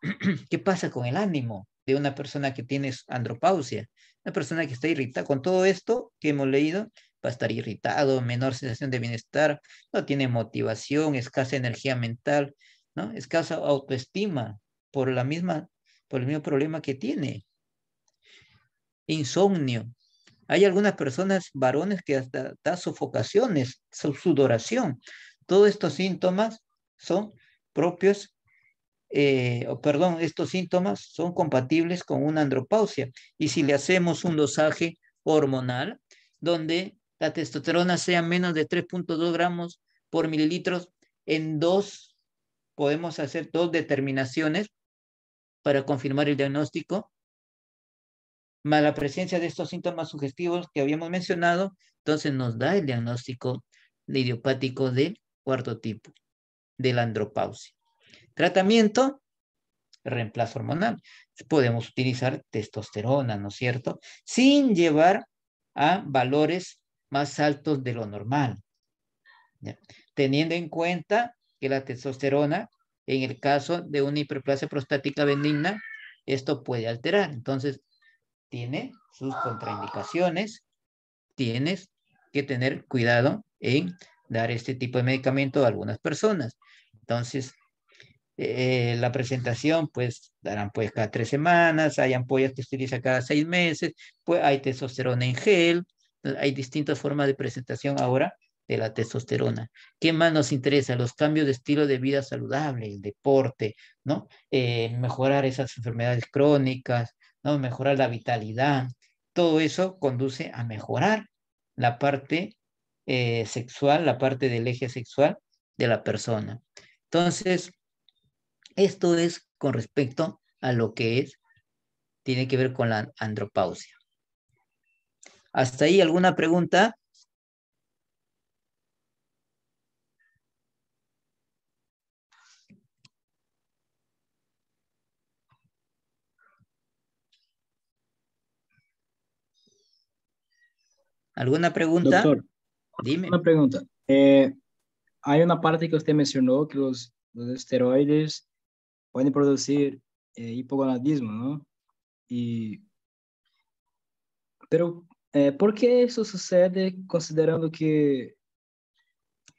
¿Qué pasa con el ánimo de una persona que tiene andropausia? Una persona que está irritada con todo esto que hemos leído, va a estar irritado, menor sensación de bienestar, no tiene motivación, escasa energía mental, ¿no? escasa autoestima por, la misma, por el mismo problema que tiene. Insomnio, hay algunas personas, varones, que hasta da sofocaciones, sudoración. Todos estos síntomas son propios, eh, perdón, estos síntomas son compatibles con una andropausia. Y si le hacemos un dosaje hormonal, donde la testosterona sea menos de 3.2 gramos por mililitros, en dos podemos hacer dos determinaciones para confirmar el diagnóstico más la presencia de estos síntomas sugestivos que habíamos mencionado, entonces nos da el diagnóstico de idiopático del cuarto tipo, de la andropausia. Tratamiento, reemplazo hormonal. Podemos utilizar testosterona, ¿no es cierto? Sin llevar a valores más altos de lo normal. Teniendo en cuenta que la testosterona, en el caso de una hiperplasia prostática benigna, esto puede alterar. Entonces, tiene sus contraindicaciones. Tienes que tener cuidado en dar este tipo de medicamento a algunas personas. Entonces, eh, la presentación, pues, darán pues cada tres semanas, hay ampollas que se utiliza cada seis meses, pues hay testosterona en gel, hay distintas formas de presentación ahora de la testosterona. ¿Qué más nos interesa? Los cambios de estilo de vida saludable, el deporte, ¿no? Eh, mejorar esas enfermedades crónicas, mejorar la vitalidad. Todo eso conduce a mejorar la parte eh, sexual, la parte del eje sexual de la persona. Entonces, esto es con respecto a lo que es, tiene que ver con la andropausia. ¿Hasta ahí alguna pregunta? ¿Alguna pregunta? Doctor, Dime. Una pregunta. Eh, hay una parte que usted mencionó que los, los esteroides pueden producir eh, hipogonadismo, ¿no? Y, pero, eh, ¿por qué eso sucede considerando que,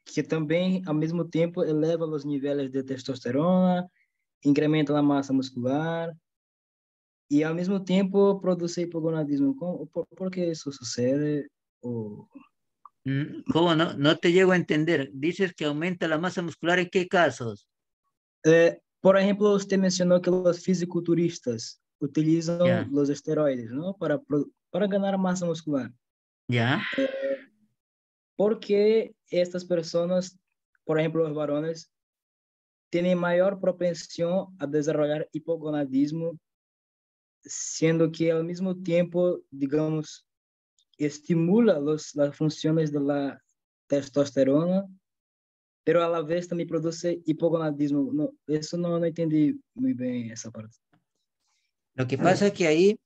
que también al mismo tiempo eleva los niveles de testosterona, incrementa la masa muscular e ao mesmo tempo produzir hipogonadismo? ¿Por, por que isso sucede? Oh. Mm, ¿Cómo no? No te llego a entender. Dices que aumenta la masa muscular en qué casos? Eh, por ejemplo, usted mencionó que los fisiculturistas utilizan los esteroides, ¿no? Para, ganar masa muscular. Ya. porque eh, ¿Por qué estas personas, por ejemplo, los varones, tienen mayor propensión a desarrollar hipogonadismo, siendo que al mismo tiempo, digamos, estimula los, las funciones de la testosterona, pero a la vez también produce hipogonadismo. eso no, no entendí muy bien esa parte. Lo que pasa es que ahí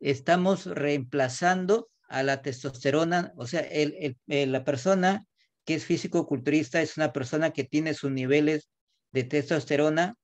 estamos reemplazando a la testosterona, o sea, el, el, la persona que es físico-culturista es una persona que tiene sus niveles de testosterona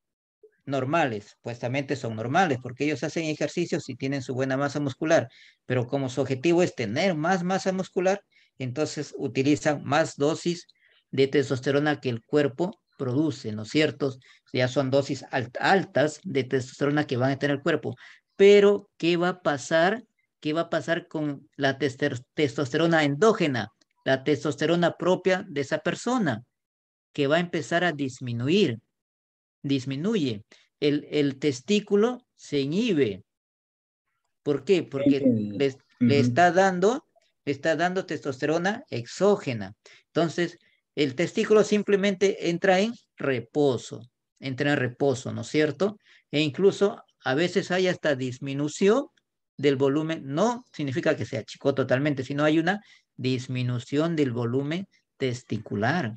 normales, supuestamente son normales, porque ellos hacen ejercicios y tienen su buena masa muscular, pero como su objetivo es tener más masa muscular, entonces utilizan más dosis de testosterona que el cuerpo produce, ¿no es cierto? Ya son dosis altas de testosterona que van a tener el cuerpo, pero ¿qué va a pasar? ¿Qué va a pasar con la testosterona endógena, la testosterona propia de esa persona? Que va a empezar a disminuir, disminuye. El, testículo se inhibe. ¿Por qué? Porque le, le, está dando, le está dando testosterona exógena. Entonces, el testículo simplemente entra en reposo, entra en reposo, ¿no es cierto? E incluso a veces hay hasta disminución del volumen, no significa que se achicó totalmente, sino hay una disminución del volumen testicular.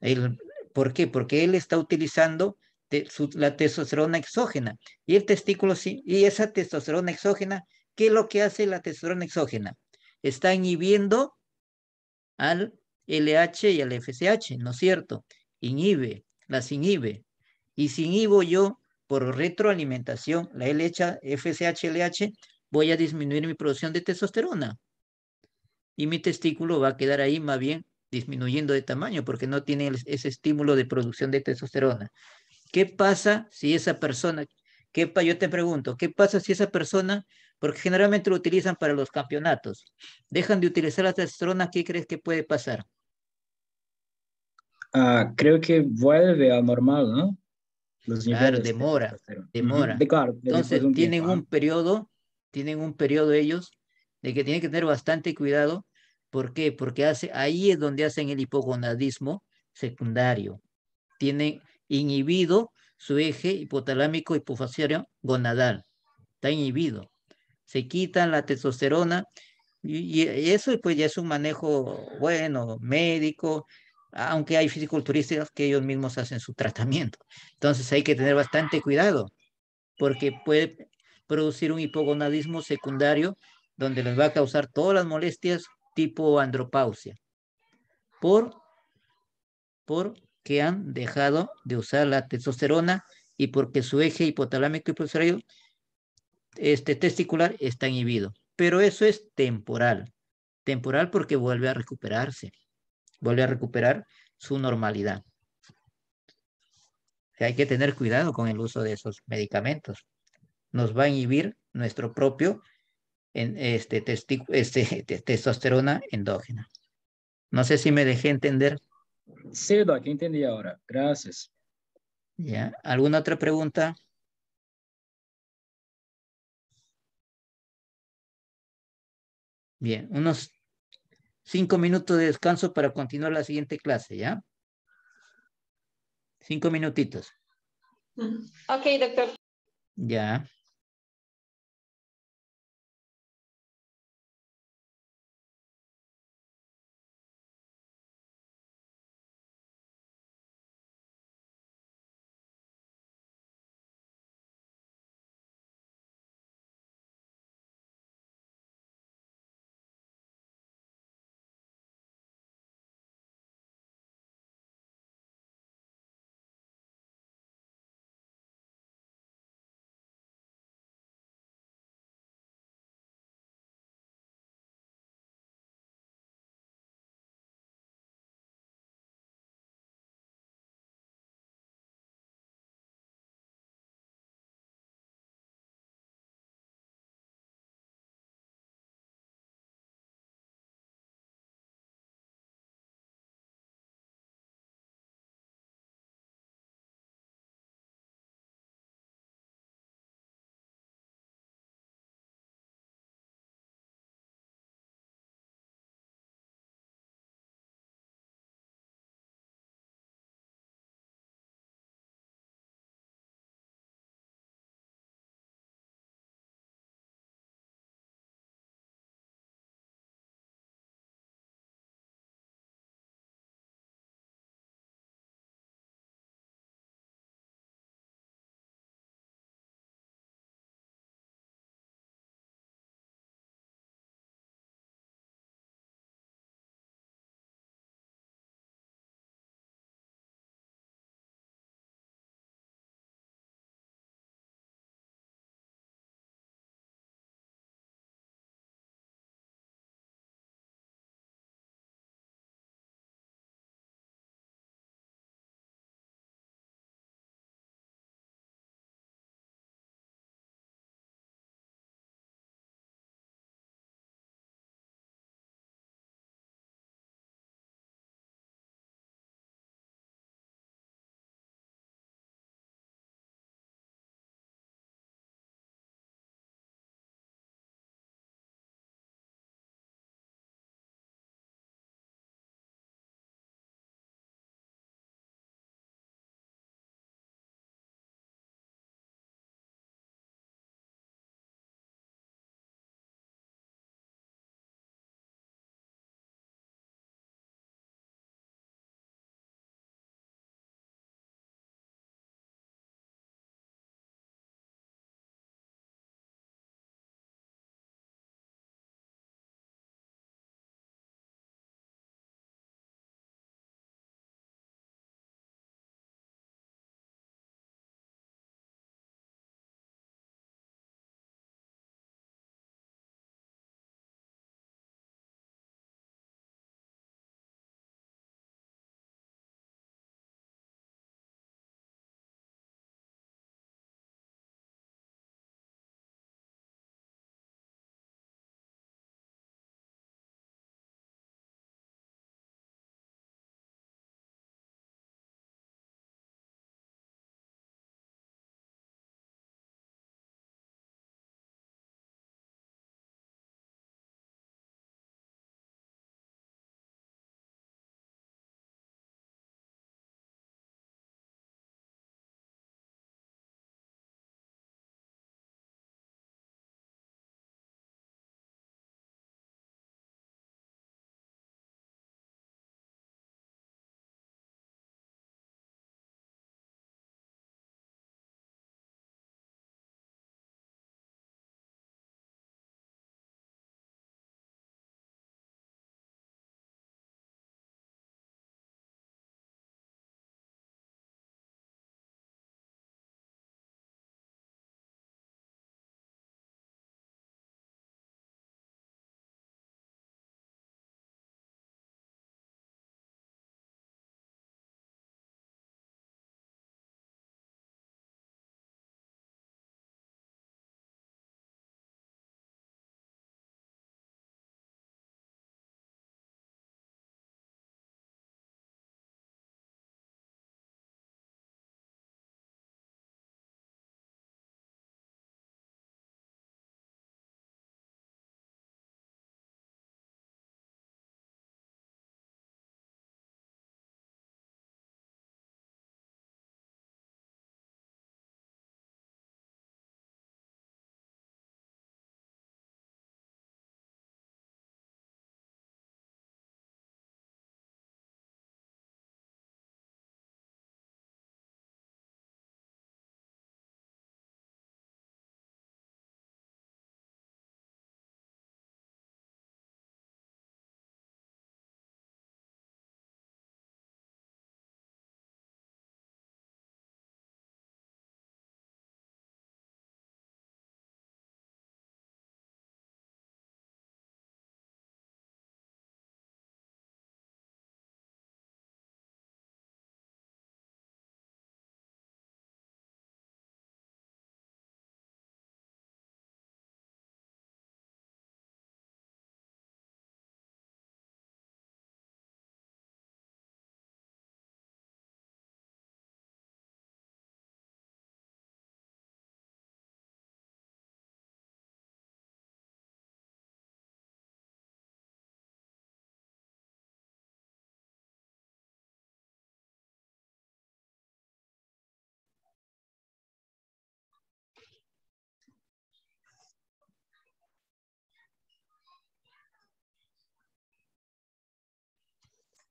El, ¿Por qué? Porque él está utilizando la testosterona exógena y el testículo y esa testosterona exógena, ¿qué es lo que hace la testosterona exógena? Está inhibiendo al LH y al FSH, ¿no es cierto? Inhibe, las inhibe. Y si inhibo yo por retroalimentación la LH, FSH, LH, voy a disminuir mi producción de testosterona. Y mi testículo va a quedar ahí más bien disminuyendo de tamaño porque no tiene ese estímulo de producción de testosterona. ¿Qué pasa si esa persona, qué yo te pregunto, qué pasa si esa persona, porque generalmente lo utilizan para los campeonatos, dejan de utilizar la testosterona, ¿qué crees que puede pasar? Ah, creo que vuelve a normal, ¿no? Los claro, demora, demora. Entonces tienen un periodo, tienen un periodo ellos de que tienen que tener bastante cuidado ¿Por qué? Porque hace, ahí es donde hacen el hipogonadismo secundario. Tienen inhibido su eje hipotalámico hipofasciario gonadal. Está inhibido. Se quitan la testosterona y, y eso pues ya es un manejo bueno, médico, aunque hay fisiculturistas que ellos mismos hacen su tratamiento. Entonces hay que tener bastante cuidado porque puede producir un hipogonadismo secundario donde les va a causar todas las molestias tipo andropausia, por, que han dejado de usar la testosterona y porque su eje hipotalámico y este testicular está inhibido. Pero eso es temporal. Temporal porque vuelve a recuperarse. Vuelve a recuperar su normalidad. Hay que tener cuidado con el uso de esos medicamentos. Nos va a inhibir nuestro propio en este, este testosterona endógena. No sé si me dejé entender. Sí, Doc, entendí ahora. Gracias. Ya. ¿Alguna otra pregunta? Bien, unos cinco minutos de descanso para continuar la siguiente clase, ¿ya? Cinco minutitos. Ok, doctor. Ya.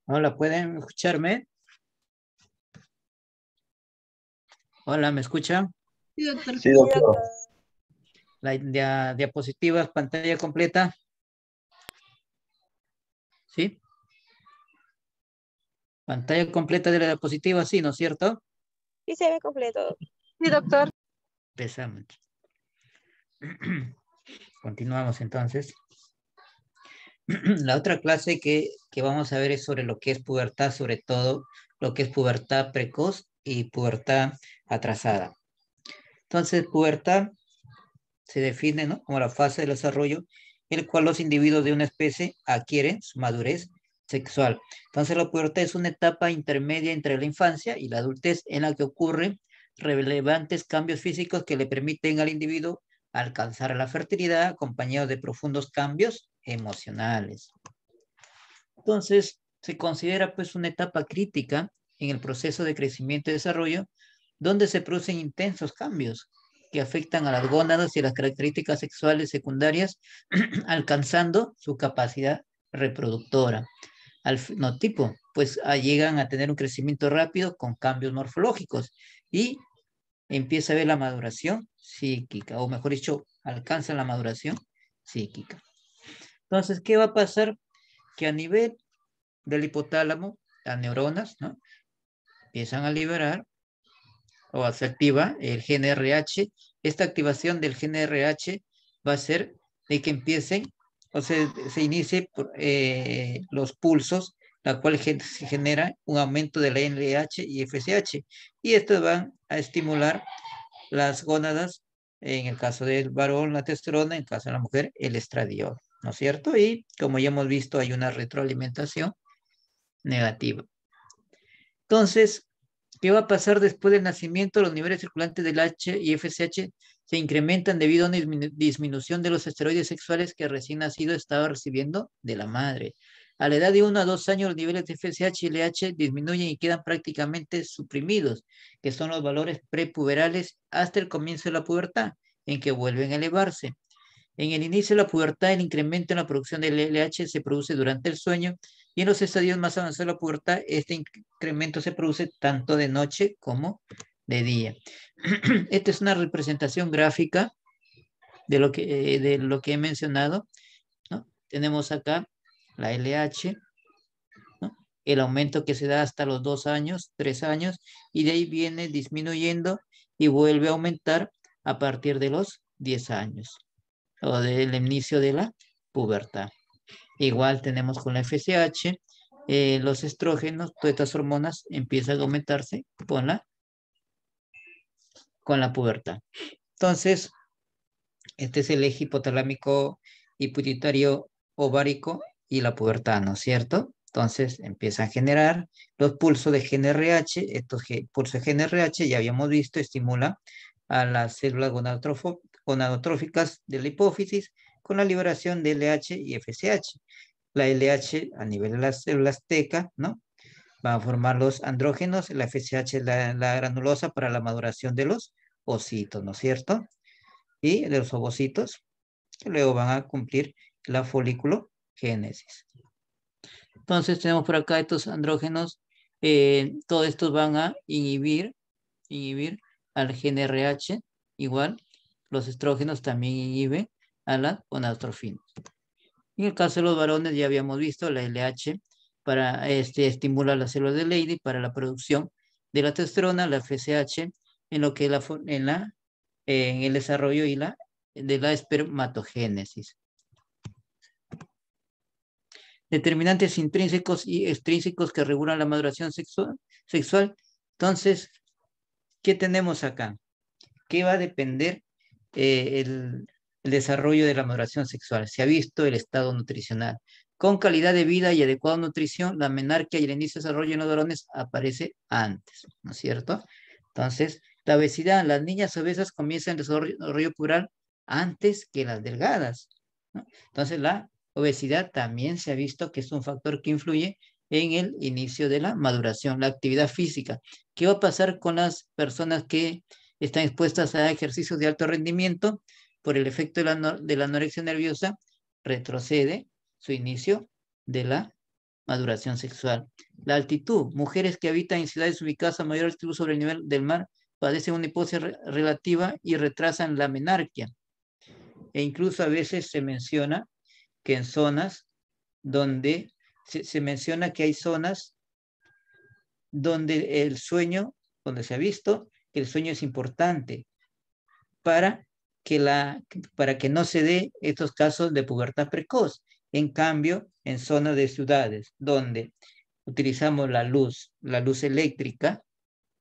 Hola, ¿pueden escucharme? Hola, ¿me escuchan? Sí, doctor. La, diapositiva, pantalla completa. ¿Sí? Pantalla completa de la diapositiva, sí, ¿no es cierto? Sí, se ve completo. Sí, doctor. Empezamos. Continuamos entonces. La otra clase que, vamos a ver es sobre lo que es pubertad, sobre todo lo que es pubertad precoz y pubertad atrasada. Entonces, pubertad se define como la fase del desarrollo en la cual los individuos de una especie adquieren su madurez sexual. Entonces, la pubertad es una etapa intermedia entre la infancia y la adultez en la que ocurren relevantes cambios físicos que le permiten al individuo alcanzar la fertilidad acompañado de profundos cambios emocionales. Entonces, se considera pues una etapa crítica en el proceso de crecimiento y desarrollo donde se producen intensos cambios que afectan a las gónadas y a las características sexuales secundarias, alcanzando su capacidad reproductora. Al fenotipo, pues llegan a tener un crecimiento rápido con cambios morfológicos y empieza a ver la maduración psíquica, o mejor dicho, alcanzan la maduración psíquica. Entonces, ¿qué va a pasar? Que a nivel del hipotálamo, las neuronas, ¿no? Empiezan a liberar o se activa el GNRH. Esta activación del GNRH va a ser de que empiecen o se, se inicie eh, los pulsos, la cual se genera un aumento de la NLH y FSH. Y estos van a estimular las gónadas, en el caso del varón, la testosterona, en el caso de la mujer, el estradiol. ¿no es cierto? Y como ya hemos visto, hay una retroalimentación negativa. Entonces, ¿qué va a pasar después del nacimiento? Los niveles circulantes del H y FSH se incrementan debido a una disminución de los esteroides sexuales que recién nacido estaba recibiendo de la madre. A la edad de uno a dos años, los niveles de FSH y LH disminuyen y quedan prácticamente suprimidos, que son los valores prepuberales hasta el comienzo de la pubertad, en que vuelven a elevarse. En el inicio de la pubertad, el incremento en la producción del LH se produce durante el sueño y en los estadios más avanzados de la pubertad, este incremento se produce tanto de noche como de día. Esta es una representación gráfica de lo que, eh, de lo que he mencionado. Tenemos acá la LH, el aumento que se da hasta los dos años, tres años, y de ahí viene disminuyendo y vuelve a aumentar a partir de los 10 años o del inicio de la pubertad. Igual tenemos con la FSH, eh, los estrógenos, todas estas hormonas empiezan a aumentarse con la, con la pubertad. Entonces, este es el eje hipotalámico hipotitario ovárico y la pubertad, ¿no es cierto? Entonces empiezan a generar los pulsos de GNRH, estos pulsos de GNRH ya habíamos visto, estimula a las células gonadotróficas de la hipófisis con la liberación de LH y FSH. La LH a nivel de las células teca, ¿no? Van a formar los andrógenos, la FSH la, la granulosa para la maduración de los ositos, ¿no es cierto? Y de los ovocitos, que luego van a cumplir la folículo génesis. Entonces tenemos por acá estos andrógenos, eh, todos estos van a inhibir, inhibir al GNRH, igual, los estrógenos también inhiben a la gonadotrofina. En el caso de los varones ya habíamos visto la LH para este, estimula las células de Leidy para la producción de la testosterona, la FSH en lo que la, en la en el desarrollo y la de la espermatogénesis. Determinantes intrínsecos y extrínsecos que regulan la maduración sexual. Entonces, ¿qué tenemos acá? ¿Qué va a depender eh, el, desarrollo de la maduración sexual. Se ha visto el estado nutricional. Con calidad de vida y adecuada nutrición, la menarquia y el inicio de desarrollo en los varones aparece antes, ¿no es cierto? Entonces, la obesidad, las niñas obesas comienzan el desarrollo plural antes que las delgadas. Entonces, la obesidad también se ha visto que es un factor que influye en el inicio de la maduración, la actividad física. ¿Qué va a pasar con las personas que están expuestas a ejercicios de alto rendimiento por el efecto de la, anorexia nerviosa, retrocede su inicio de la maduración sexual. La altitud. Mujeres que habitan en ciudades ubicadas a mayor altitud sobre el nivel del mar padecen una hipótesis relativa y retrasan la menarquia. E incluso a veces se menciona que en zonas donde se menciona que hay zonas donde el sueño, donde se ha visto el sueño es importante para que, la, para que no se dé estos casos de pubertad precoz. En cambio, en zonas de ciudades donde utilizamos la luz, la luz eléctrica,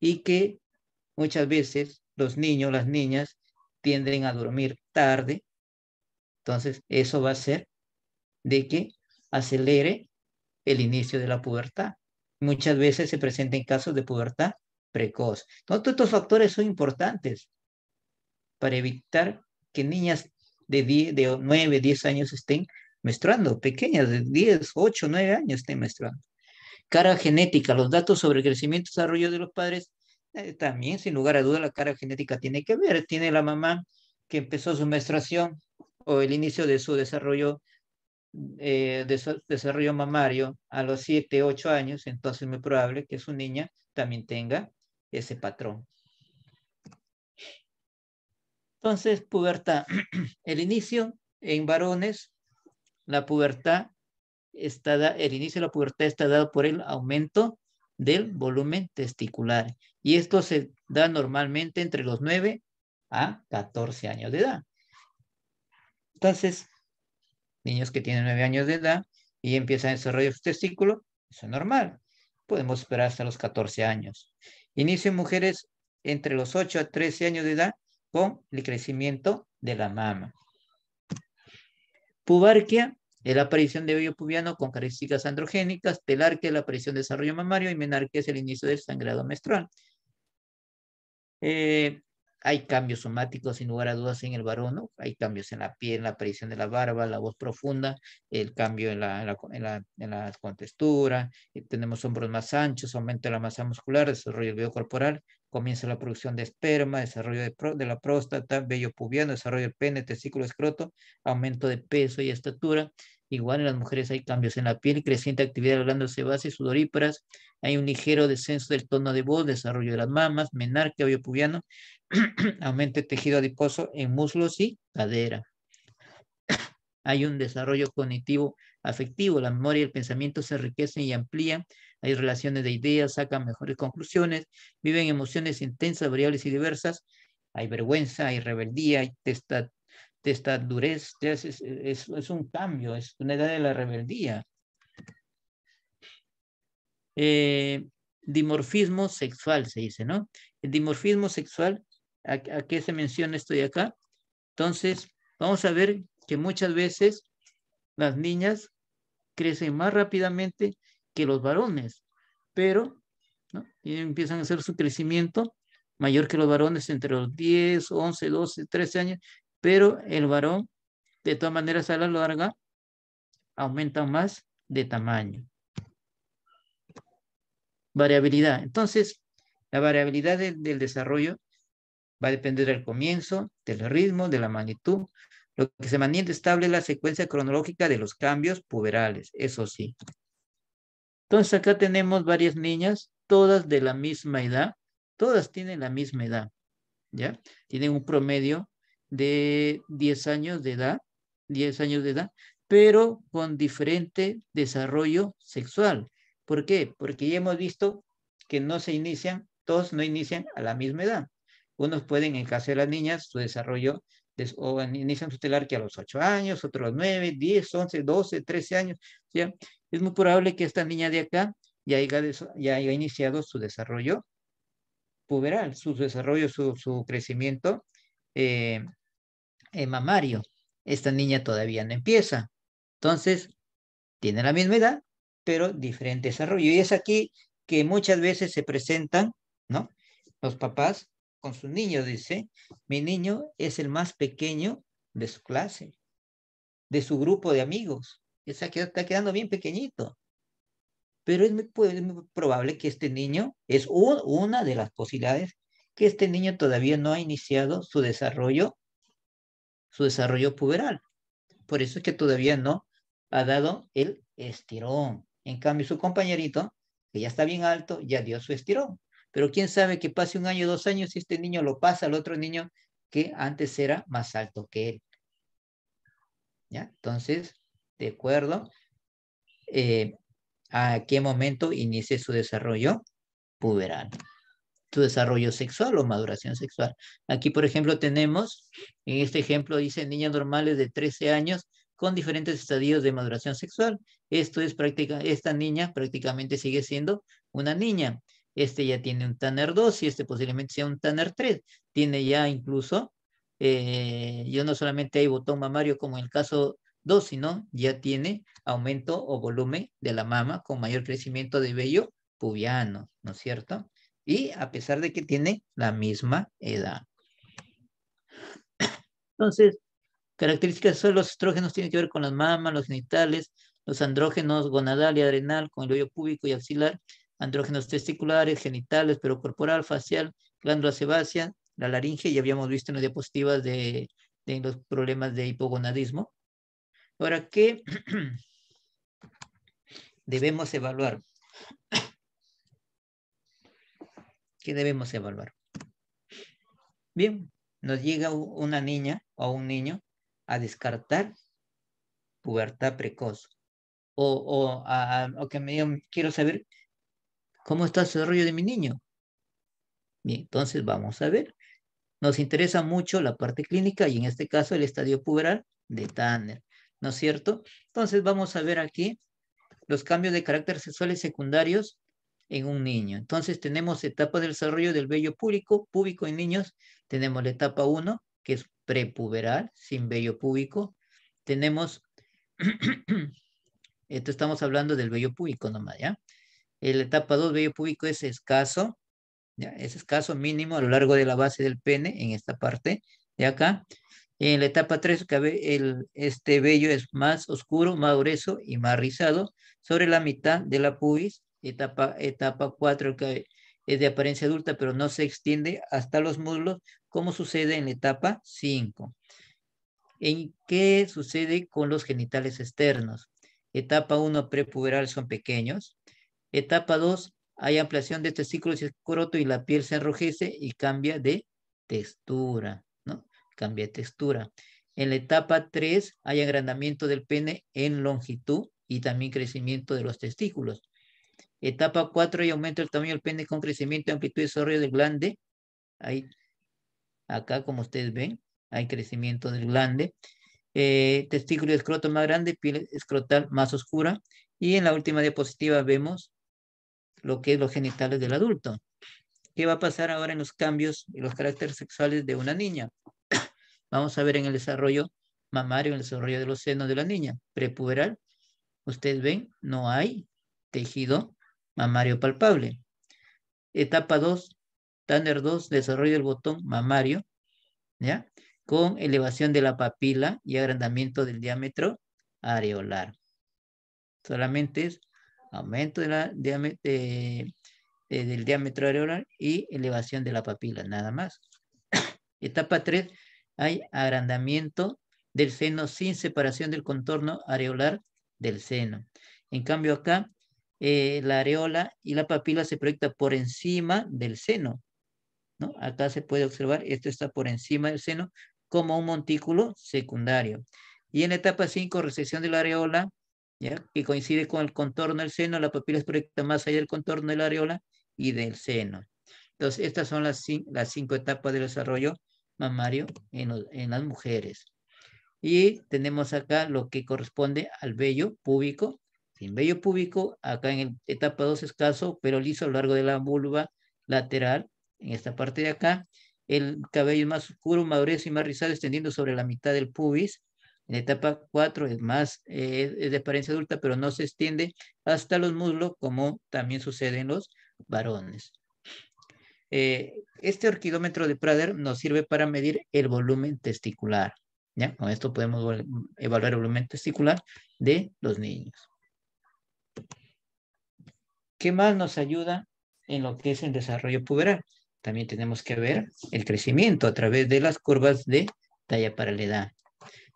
y que muchas veces los niños, las niñas tienden a dormir tarde, entonces eso va a ser de que acelere el inicio de la pubertad. Muchas veces se presentan casos de pubertad precoz. Entonces, todos estos factores son importantes para evitar que niñas de, de 9, 10 años estén menstruando, pequeñas de 10, 8, 9 años estén menstruando. Cara genética, los datos sobre crecimiento y desarrollo de los padres, eh, también sin lugar a duda la cara genética tiene que ver. Tiene la mamá que empezó su menstruación o el inicio de su desarrollo eh, de su desarrollo mamario a los 7, 8 años, entonces es muy probable que su niña también tenga ese patrón. Entonces, pubertad. El inicio en varones, la pubertad está el inicio de la pubertad está dado por el aumento del volumen testicular. Y esto se da normalmente entre los 9 a 14 años de edad. Entonces, niños que tienen 9 años de edad y empiezan a desarrollar su testículo, eso es normal. Podemos esperar hasta los 14 años. Inicio en mujeres entre los 8 a 13 años de edad con el crecimiento de la mama. Pubarquia es la aparición de vello pubiano con características androgénicas, telarquia es la aparición de desarrollo mamario y menarquia es el inicio del sangrado menstrual. Eh, hay cambios somáticos, sin lugar a dudas, en el varón, Hay cambios en la piel, la aparición de la barba, la voz profunda, el cambio en la, en la, en contextura, eh, tenemos hombros más anchos, aumento de la masa muscular, desarrollo del vello corporal, comienza la producción de esperma, desarrollo de, la próstata, vello pubiano, desarrollo del pene, testículo, escroto, aumento de peso y estatura, Igual en las mujeres hay cambios en la piel, creciente actividad de glándulas sebáceas y sudoríparas, hay un ligero descenso del tono de voz, desarrollo de las mamas, menarca, pubiano aumenta tejido adiposo en muslos y cadera. Hay un desarrollo cognitivo afectivo, la memoria y el pensamiento se enriquecen y amplían, hay relaciones de ideas, sacan mejores conclusiones, viven emociones intensas, variables y diversas, hay vergüenza, hay rebeldía, hay testa, testadurez, es, es, un cambio, es una edad de la rebeldía. Eh, dimorfismo sexual, se dice, ¿no? El dimorfismo sexual a, qué se menciona esto de acá. Entonces, vamos a ver que muchas veces las niñas crecen más rápidamente que los varones, pero empiezan a hacer su crecimiento mayor que los varones entre los 10, 11, 12, 13 años, pero el varón, de todas maneras, a la larga, aumenta más de tamaño. Variabilidad. Entonces, la variabilidad del desarrollo Va a depender del comienzo, del ritmo, de la magnitud. Lo que se mantiene estable es la secuencia cronológica de los cambios puberales, eso sí. Entonces acá tenemos varias niñas, todas de la misma edad, todas tienen la misma edad, ¿ya? Tienen un promedio de 10 años de edad, 10 años de edad, pero con diferente desarrollo sexual. ¿Por qué? Porque ya hemos visto que no se inician, todos no inician a la misma edad. Unos pueden, en casa de las niñas, su desarrollo o inician su que a los 8 años, otros 9, 10, 11, 12, 13 años. Es muy probable que esta niña de acá ya haya, ya haya iniciado su desarrollo puberal, su desarrollo, su, crecimiento eh, mamario. Esta niña todavía no empieza. Entonces, tiene la misma edad, pero diferente desarrollo. Y es aquí que muchas veces se presentan, ¿no? Los papás con su niño, dice, mi niño es el más pequeño de su clase, de su grupo de amigos. Está quedando, está quedando bien pequeñito. Pero es muy, probable que este niño, es una de las posibilidades, que este niño todavía no ha iniciado su desarrollo, su desarrollo puberal. Por eso es que todavía no ha dado el estirón. En cambio, su compañerito, que ya está bien alto, ya dio su estirón. Pero quién sabe que pase un año, dos años, y este niño lo pasa al otro niño que antes era más alto que él. ¿Ya? Entonces, de acuerdo eh, a qué momento inicia su desarrollo puberal, su desarrollo sexual o maduración sexual. Aquí, por ejemplo, tenemos, en este ejemplo dice niñas normales de 13 años con diferentes estadios de maduración sexual. Esto es práctica, esta niña prácticamente sigue siendo una niña. Este ya tiene un Tanner 2 y este posiblemente sea un Tanner 3. Tiene ya incluso, eh, yo no solamente hay botón mamario como en el caso 2, sino ya tiene aumento o volumen de la mama con mayor crecimiento de vello pubiano, ¿no es cierto? Y a pesar de que tiene la misma edad. Entonces, características de los estrógenos tienen que ver con las mamas, los genitales, los andrógenos gonadal y adrenal, con el hoyo púbico y axilar, andrógenos testiculares, genitales, pero corporal, facial, glándula sebácea, la laringe, ya habíamos visto en las diapositivas de, los problemas de hipogonadismo. Ahora, ¿qué debemos evaluar? ¿Qué debemos evaluar? Bien, nos llega una niña o un niño a descartar pubertad precoz o, o que me quiero saber ¿Cómo está el desarrollo de mi niño? Bien, entonces vamos a ver. Nos interesa mucho la parte clínica y en este caso el estadio puberal de Tanner, ¿no es cierto? Entonces vamos a ver aquí los cambios de carácter sexuales secundarios en un niño. Entonces tenemos etapa del desarrollo del vello púbico, púbico en niños. Tenemos la etapa 1, que es prepuberal, sin vello púbico. Tenemos, esto estamos hablando del vello púbico nomás, ¿ya? En la etapa 2, vello púbico es escaso, es escaso mínimo a lo largo de la base del pene, en esta parte de acá. En la etapa 3, el, este vello es más oscuro, más grueso y más rizado, sobre la mitad de la pubis. Etapa, etapa 4, que es de apariencia adulta, pero no se extiende hasta los muslos, como sucede en la etapa 5. ¿En qué sucede con los genitales externos? Etapa 1, prepuberal, son pequeños. Etapa 2, hay ampliación de testículos y escroto y la piel se enrojece y cambia de textura, ¿no? Cambia de textura. En la etapa 3 hay agrandamiento del pene en longitud y también crecimiento de los testículos. Etapa 4 hay aumento del tamaño del pene con crecimiento de amplitud y desarrollo del glande. Ahí, acá, como ustedes ven, hay crecimiento del glande. Eh, testículo y escroto más grande, piel escrotal más oscura. Y en la última diapositiva vemos lo que es los genitales del adulto. ¿Qué va a pasar ahora en los cambios y los caracteres sexuales de una niña? Vamos a ver en el desarrollo mamario, en el desarrollo de los senos de la niña. Prepuberal, ustedes ven, no hay tejido mamario palpable. Etapa 2, Tanner 2, desarrollo del botón mamario, ¿ya? Con elevación de la papila y agrandamiento del diámetro areolar. Solamente es aumento del diámetro areolar y elevación de la papila, nada más. Etapa 3, hay agrandamiento del seno sin separación del contorno areolar del seno. En cambio acá, eh, la areola y la papila se proyecta por encima del seno. Acá se puede observar, esto está por encima del seno como un montículo secundario. Y en etapa 5, resección de la areola, que coincide con el contorno del seno, la papila es proyecta más allá del contorno de la areola y del seno. Entonces, estas son las, cinco etapas del desarrollo mamario en, las mujeres. Y tenemos acá lo que corresponde al vello púbico. Sin vello púbico, acá en el etapa 2 escaso, pero liso a lo largo de la vulva lateral, en esta parte de acá. El cabello es más oscuro, madurez y más rizado, extendiendo sobre la mitad del pubis. En etapa 4 es más, eh, es de apariencia adulta, pero no se extiende hasta los muslos, como también sucede en los varones. Eh, este orquidómetro de Prader nos sirve para medir el volumen testicular. ¿ya? Con esto podemos evaluar el volumen testicular de los niños. ¿Qué más nos ayuda en lo que es el desarrollo puberal? También tenemos que ver el crecimiento a través de las curvas de talla para edad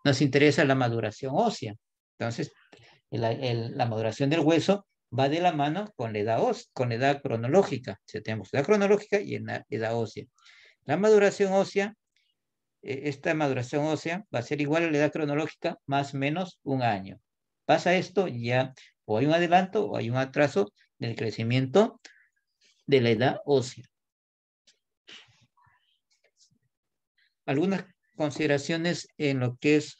nos interesa la maduración ósea. Entonces, la maduración del hueso va de la mano con la edad, con edad cronológica. tenemos edad cronológica y la edad ósea. La maduración ósea, eh, esta maduración ósea va a ser igual a la edad cronológica más menos un año. Pasa esto ya o hay un adelanto o hay un atraso del crecimiento de la edad ósea. Algunas consideraciones en lo que es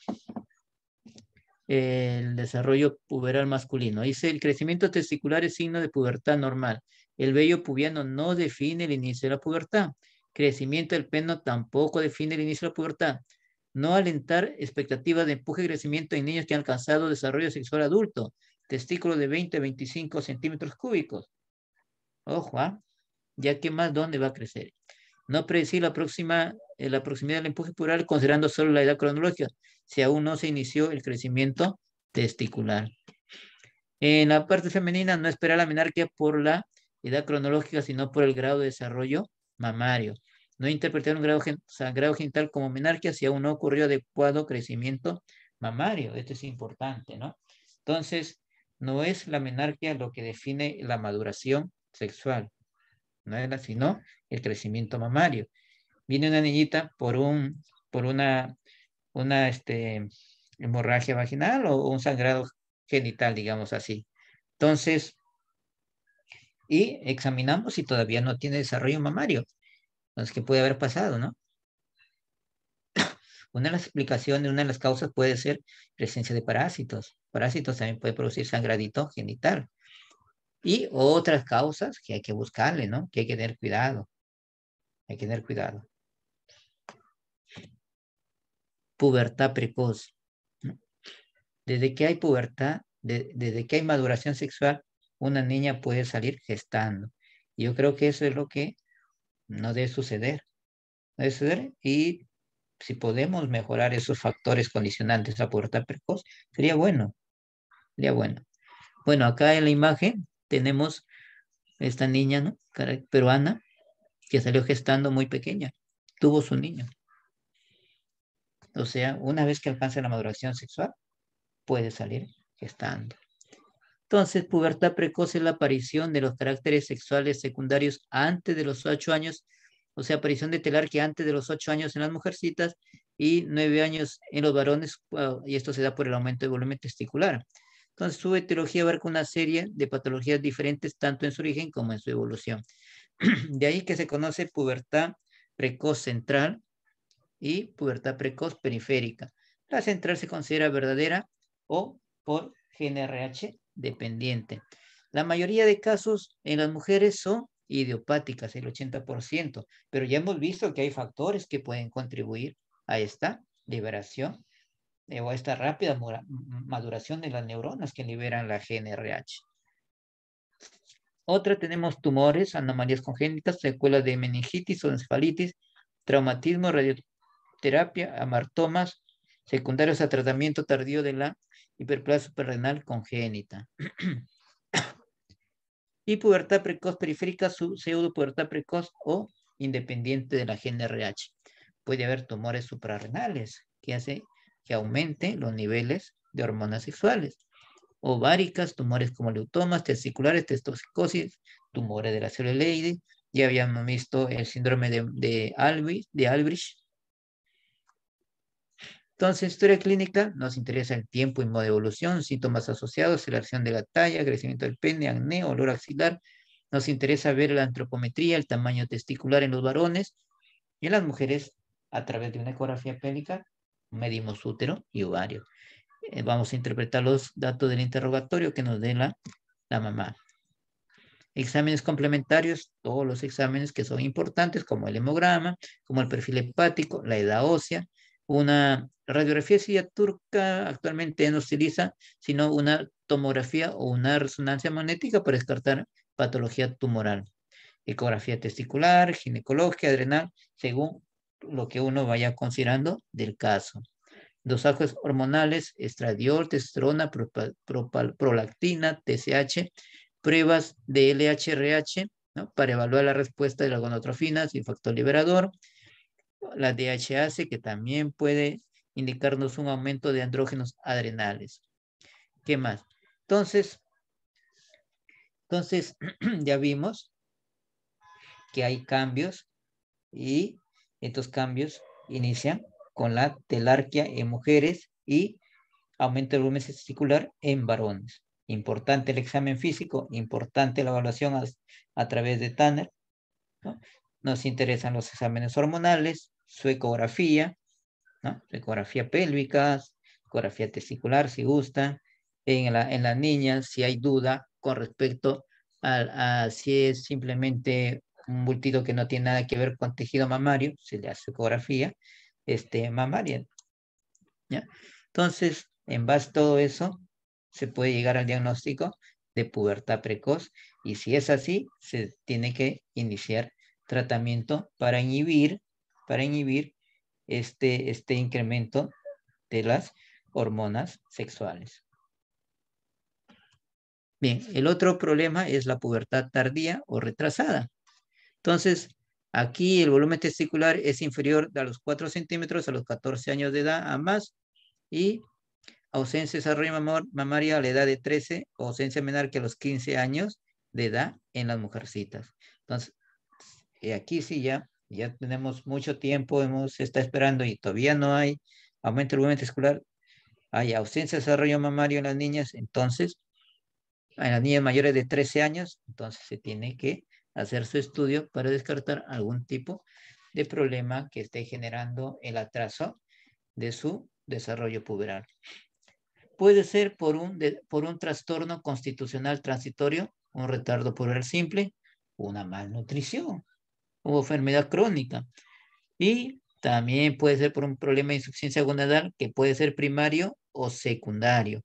el desarrollo puberal masculino. Dice, el crecimiento testicular es signo de pubertad normal. El vello pubiano no define el inicio de la pubertad. Crecimiento del peno tampoco define el inicio de la pubertad. No alentar expectativas de empuje y crecimiento en niños que han alcanzado desarrollo sexual adulto. Testículo de 20 a 25 centímetros cúbicos. Ojo, ¿ah? ya que más dónde va a crecer no predecir la próxima eh, la proximidad del empuje plural considerando solo la edad cronológica, si aún no se inició el crecimiento testicular. En la parte femenina, no esperar la menarquía por la edad cronológica, sino por el grado de desarrollo mamario. No interpretar un grado, grado genital como menarquía, si aún no ocurrió adecuado crecimiento mamario. Esto es importante, ¿no? Entonces, no es la menarquía lo que define la maduración sexual, no es la, sino el crecimiento mamario. Viene una niñita por, un, por una, una este, hemorragia vaginal o, un sangrado genital, digamos así. Entonces, y examinamos si todavía no tiene desarrollo mamario. Entonces, ¿qué puede haber pasado, no? Una de las explicaciones, una de las causas puede ser presencia de parásitos. Parásitos también puede producir sangradito genital. Y otras causas que hay que buscarle, ¿no? Que hay que tener cuidado. Hay que tener cuidado. Pubertad precoz. Desde que hay pubertad, desde que hay maduración sexual, una niña puede salir gestando. yo creo que eso es lo que no debe suceder. No debe suceder. Y si podemos mejorar esos factores condicionantes a pubertad precoz, sería bueno. Sería bueno. Bueno, acá en la imagen tenemos esta niña ¿no? peruana que salió gestando muy pequeña, tuvo su niño. O sea, una vez que alcanza la maduración sexual, puede salir gestando. Entonces, pubertad precoz es la aparición de los caracteres sexuales secundarios antes de los ocho años, o sea, aparición de telar que antes de los ocho años en las mujercitas y nueve años en los varones, y esto se da por el aumento de volumen testicular. Entonces, su etiología abarca una serie de patologías diferentes tanto en su origen como en su evolución. De ahí que se conoce pubertad precoz central y pubertad precoz periférica. La central se considera verdadera o por GNRH dependiente. La mayoría de casos en las mujeres son idiopáticas, el 80%, pero ya hemos visto que hay factores que pueden contribuir a esta liberación eh, o a esta rápida maduración de las neuronas que liberan la GNRH. Otra tenemos tumores, anomalías congénitas, secuelas de meningitis o encefalitis, traumatismo, radioterapia, amartomas, secundarios a tratamiento tardío de la hiperplasia suprarrenal congénita. y pubertad precoz periférica, pubertad precoz o independiente de la GNRH. Puede haber tumores suprarrenales que hace que aumente los niveles de hormonas sexuales ováricas, tumores como leutomas, testiculares, testosicosis, tumores de la célula celuleide. Ya habíamos visto el síndrome de, de, de Albrecht. Entonces, historia clínica, nos interesa el tiempo y modo de evolución, síntomas asociados, selección de la talla, crecimiento del pene, acné, olor axilar. Nos interesa ver la antropometría, el tamaño testicular en los varones y en las mujeres a través de una ecografía pélvica medimos útero y ovario. Eh, vamos a interpretar los datos del interrogatorio que nos dé la, mamá. Exámenes complementarios, todos los exámenes que son importantes, como el hemograma, como el perfil hepático, la edad ósea, una radiografía silla turca actualmente no se utiliza, sino una tomografía o una resonancia magnética para descartar patología tumoral, ecografía testicular, ginecología, adrenal, según lo que uno vaya considerando del caso dosajes hormonales, estradiol, testosterona, prolactina, TSH, pruebas de LHRH ¿no? para evaluar la respuesta de la gonotrofina, sin factor liberador, la DHAC que también puede indicarnos un aumento de andrógenos adrenales. ¿Qué más? Entonces, entonces ya vimos que hay cambios y estos cambios inician con la telarquia en mujeres y aumento del volumen testicular en varones. Importante el examen físico, importante la evaluación a, través de Tanner. Nos interesan los exámenes hormonales, su ecografía, ¿no? ecografía pélvica, ecografía testicular si gusta. En la, en niña, si hay duda con respecto a, si es simplemente un bultito que no tiene nada que ver con tejido mamario, se le hace ecografía este, mamaria. Entonces, en base a todo eso, se puede llegar al diagnóstico de pubertad precoz y si es así, se tiene que iniciar tratamiento para inhibir, para inhibir este, este incremento de las hormonas sexuales. Bien, el otro problema es la pubertad tardía o retrasada. Entonces, Aquí el volumen testicular es inferior a los 4 centímetros a los 14 años de edad a más y ausencia de desarrollo mamario a la edad de 13 o ausencia menor que a los 15 años de edad en las mujercitas. Entonces, eh, aquí sí ya, ya tenemos mucho tiempo, hemos está esperando y todavía no hay aumento del volumen testicular, hay ausencia de desarrollo mamario en las niñas, entonces, en las niñas mayores de 13 años, entonces se tiene que hacer su estudio para descartar algún tipo de problema que esté generando el atraso de su desarrollo puberal. Puede ser por un, por un trastorno constitucional transitorio, un retardo puberal simple, una malnutrición o enfermedad crónica. Y también puede ser por un problema de insuficiencia gonadal que puede ser primario o secundario.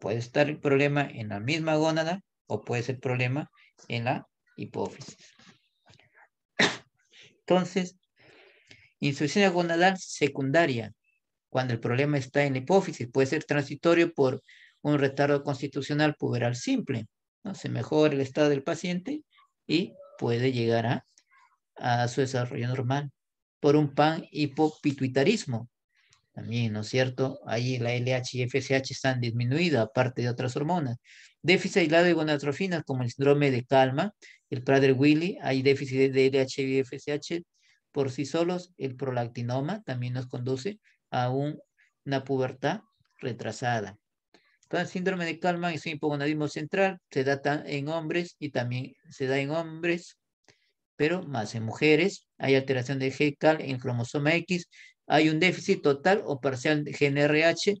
Puede estar el problema en la misma gónada o puede ser problema en la hipófisis. Entonces, insuficiencia gonadal secundaria, cuando el problema está en hipófisis, puede ser transitorio por un retardo constitucional puberal simple. ¿no? Se mejora el estado del paciente y puede llegar a, su desarrollo normal por un pan hipopituitarismo. También, ¿no es cierto? Ahí la LH y FSH están disminuidas, aparte de otras hormonas. Déficit aislado de gonadotrofinas, como el síndrome de calma, el prader Willy hay déficit de LH y FSH por sí solos, el prolactinoma también nos conduce a una pubertad retrasada. Entonces, síndrome de Kalman es un hipogonadismo central, se da en hombres y también se da en hombres, pero más en mujeres. Hay alteración de G-Cal en cromosoma X, hay un déficit total o parcial de GNRH,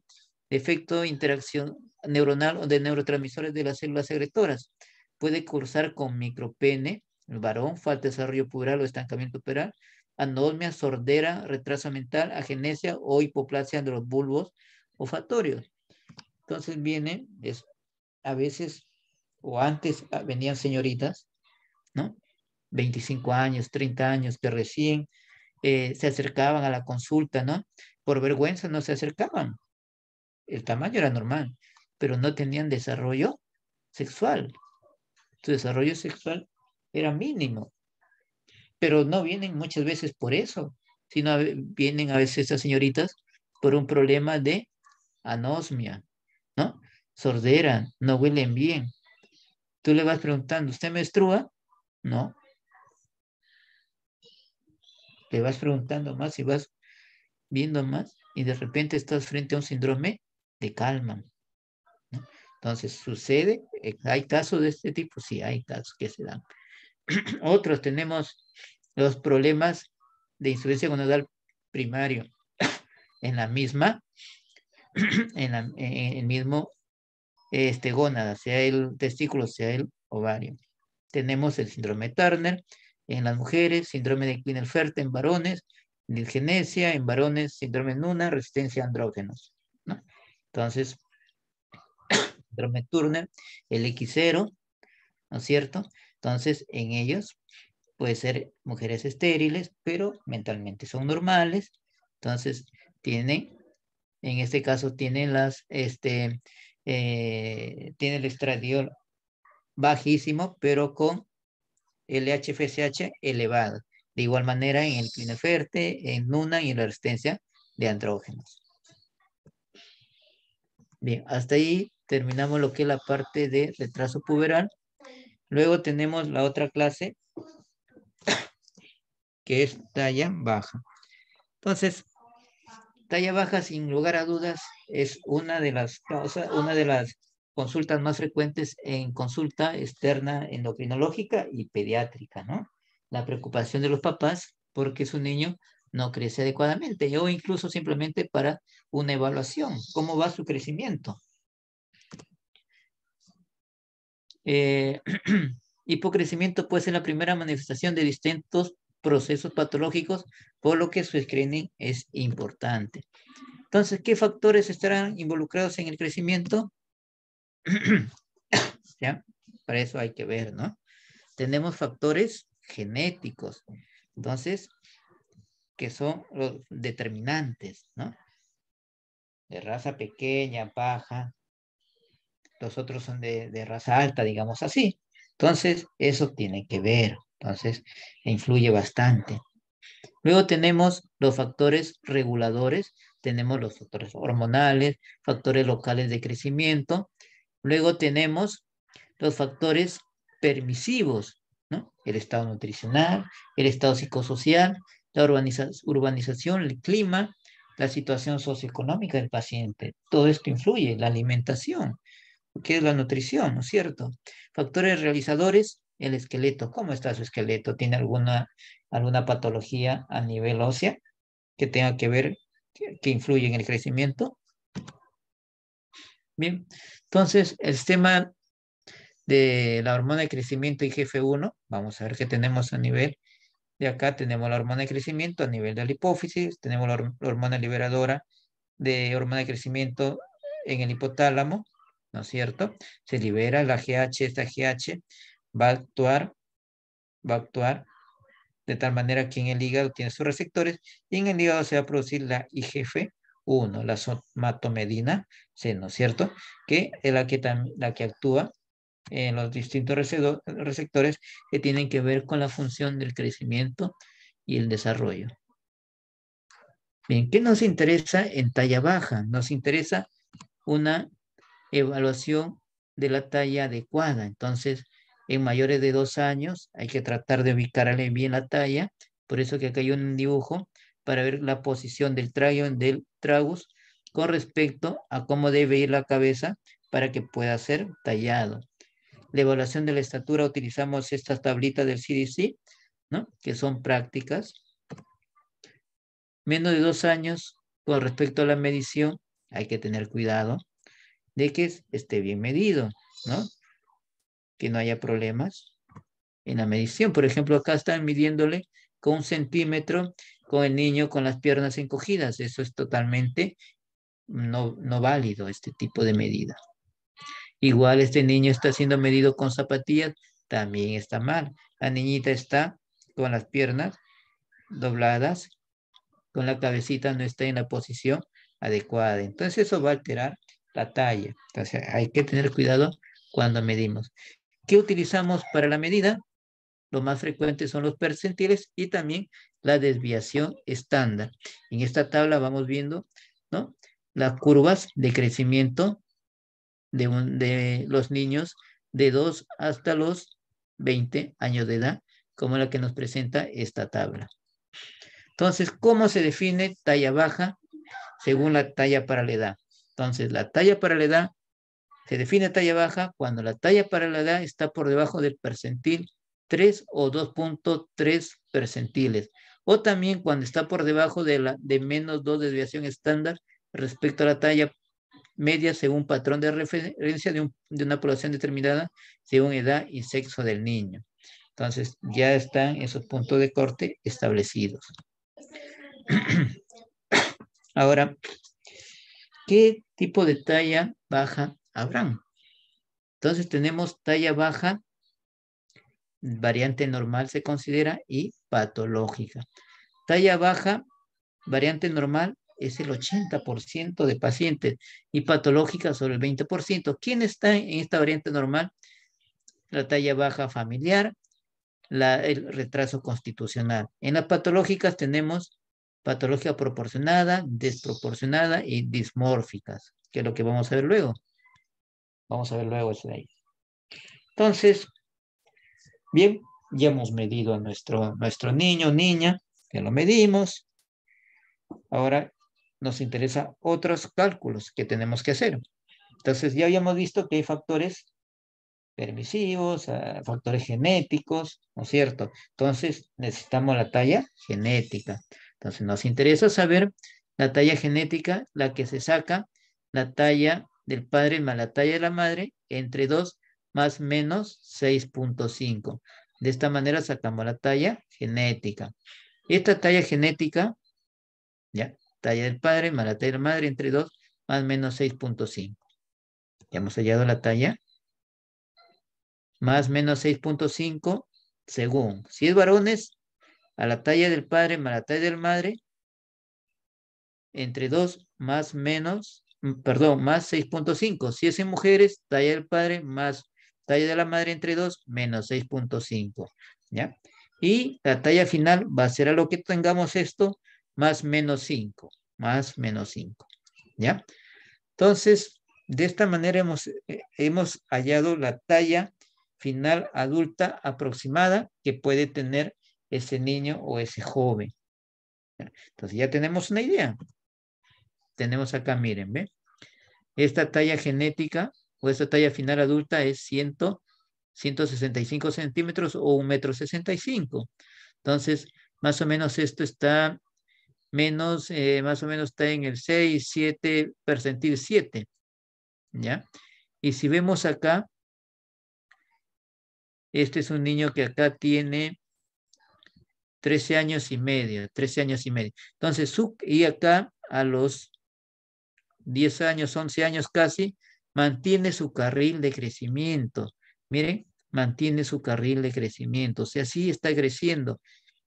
defecto de interacción neuronal o de neurotransmisores de las células secretoras puede cursar con micropene, el varón, falta de desarrollo puberal o estancamiento puberal, anomia, sordera, retraso mental, agenesia o hipoplasia de los bulbos olfatorios. Entonces viene, es, a veces, o antes ah, venían señoritas, ¿no? 25 años, 30 años, que recién eh, se acercaban a la consulta, ¿no? Por vergüenza no se acercaban. El tamaño era normal, pero no tenían desarrollo sexual su desarrollo sexual era mínimo. Pero no vienen muchas veces por eso, sino vienen a veces estas señoritas por un problema de anosmia, ¿no? Sordera, no huelen bien. Tú le vas preguntando, ¿usted menstrua? No. Le vas preguntando más y vas viendo más y de repente estás frente a un síndrome de calma. Entonces sucede, eh, hay casos de este tipo, sí, hay casos que se dan. Otros tenemos los problemas de insuficiencia gonadal primario en la misma, en, el mismo este, gónada, sea el testículo, sea el ovario. Tenemos el síndrome Turner en las mujeres, síndrome de Klinefelter en varones, nilgenesia, en varones, síndrome Nuna, resistencia a andrógenos. Entonces, Turner, el X0, ¿no es cierto? Entonces, en ellos puede ser mujeres estériles, pero mentalmente son normales. Entonces, tienen, en este caso, tienen las, este, eh, tiene el estradiol bajísimo, pero con LHFSH elevado. De igual manera en el clinoferte en NUNA y en la resistencia de andrógenos. Bien, hasta ahí terminamos lo que es la parte de retraso puberal. Luego tenemos la otra clase, que es talla baja. Entonces, talla baja, sin lugar a dudas, es una de las causas, una de las consultas más frecuentes en consulta externa endocrinológica y pediátrica, ¿no? La preocupación de los papás porque su niño no crece adecuadamente o incluso simplemente para una evaluación, cómo va su crecimiento. Eh, hipocrecimiento puede ser la primera manifestación de distintos procesos patológicos, por lo que su screening es importante. Entonces, ¿qué factores estarán involucrados en el crecimiento? ¿Ya? Para eso hay que ver, ¿no? Tenemos factores genéticos, entonces, que son los determinantes, ¿no? De raza pequeña, baja, los otros son de, raza alta, digamos así. Entonces, eso tiene que ver, entonces, e influye bastante. Luego tenemos los factores reguladores, tenemos los factores hormonales, factores locales de crecimiento, luego tenemos los factores permisivos, ¿no? El estado nutricional, el estado psicosocial, la urbanización, el clima, la situación socioeconómica del paciente. Todo esto influye, la alimentación que es la nutrición, ¿no es cierto? Factores realizadores, el esqueleto. ¿Cómo está su esqueleto? ¿Tiene alguna, alguna patología a nivel ósea que tenga que ver, que, influye en el crecimiento? Bien, entonces el tema de la hormona de crecimiento IGF-1, vamos a ver qué tenemos a nivel de acá, tenemos la hormona de crecimiento a nivel de la hipófisis, tenemos la, hormona liberadora de hormona de crecimiento en el hipotálamo, ¿no es cierto? Se libera la GH, esta GH va a actuar, va a actuar de tal manera que en el hígado tiene sus receptores y en el hígado se va a producir la IGF-1, la somatomedina C, ¿no es cierto? Que es la que, la que actúa en los distintos receptores que tienen que ver con la función del crecimiento y el desarrollo. Bien, ¿qué nos interesa en talla baja? Nos interesa una evaluación de la talla adecuada. Entonces, en mayores de dos años hay que tratar de ubicarle bien la talla. Por eso que acá hay un dibujo para ver la posición del traión del tragus con respecto a cómo debe ir la cabeza para que pueda ser tallado. La evaluación de la estatura utilizamos estas tablitas del CDC, ¿no? que son prácticas. Menos de dos años con respecto a la medición, hay que tener cuidado de que esté bien medido, ¿no? Que no haya problemas en la medición. Por ejemplo, acá están midiéndole con un centímetro con el niño con las piernas encogidas. Eso es totalmente no, no válido, este tipo de medida. Igual este niño está siendo medido con zapatillas, también está mal. La niñita está con las piernas dobladas, con la cabecita no está en la posición adecuada. Entonces eso va a alterar la talla. Entonces hay que tener cuidado cuando medimos. ¿Qué utilizamos para la medida? Lo más frecuente son los percentiles y también la desviación estándar. En esta tabla vamos viendo ¿no? las curvas de crecimiento de, de los niños de 2 hasta los 20 años de edad, como la que nos presenta esta tabla. Entonces, ¿cómo se define talla baja según la talla para la edad? Entonces, la talla para la edad se define talla baja cuando la talla para la edad está por debajo del percentil 3 o 2.3 percentiles, o también cuando está por debajo de, la, de menos 2 desviación estándar respecto a la talla media según patrón de referencia de, de, una población determinada según edad y sexo del niño. Entonces, ya están esos puntos de corte establecidos. Ahora, ¿qué tipo de talla baja habrán. Entonces tenemos talla baja, variante normal se considera y patológica. Talla baja, variante normal es el 80% de pacientes y patológica sobre el 20%. ¿Quién está en esta variante normal? La talla baja familiar, la, el retraso constitucional. En las patológicas tenemos patología proporcionada, desproporcionada y dismórficas, que es lo que vamos a ver luego. Vamos a ver luego el slide. Entonces, bien, ya hemos medido a nuestro, nuestro niño, niña, ya lo medimos. Ahora nos interesa otros cálculos que tenemos que hacer. Entonces, ya habíamos visto que hay factores permisivos, ah, factores genéticos, ¿no es cierto? Entonces, necesitamos la talla genética. Entonces nos interesa saber la talla genética, la que se saca, la talla del padre más la talla de la madre, entre 2 más menos 6.5. De esta manera sacamos la talla genética. Esta talla genética, ya, talla del padre más la talla de la madre, entre 2 más menos 6.5. Ya hemos hallado la talla. Más menos 6.5 según. Si es varones, a la talla del padre más la talla del madre, entre 2 más menos, mm, perdón, más 6.5. Si es en mujeres, talla del padre más talla de la madre entre 2 menos 6.5. ¿Ya? Y la talla final va a ser a lo que tengamos esto, más menos 5, más menos 5. ¿Ya? Entonces, de esta manera hemos, eh, hemos hallado la talla final adulta aproximada que puede tener ese niño o ese joven. Entonces ya tenemos una idea. Tenemos acá, miren, ¿ve? Esta talla genética o esta talla final adulta es 165 centímetros o un metro 65. Entonces, más o menos esto está menos, eh, más o menos está en el 6, 7, percentil 7. ¿Ya? Y si vemos acá, este es un niño que acá tiene 13 años y medio, 13 años y medio. Entonces, y acá a los 10 años, 11 años casi, mantiene su carril de crecimiento. Miren, mantiene su carril de crecimiento. O sea, sí está creciendo.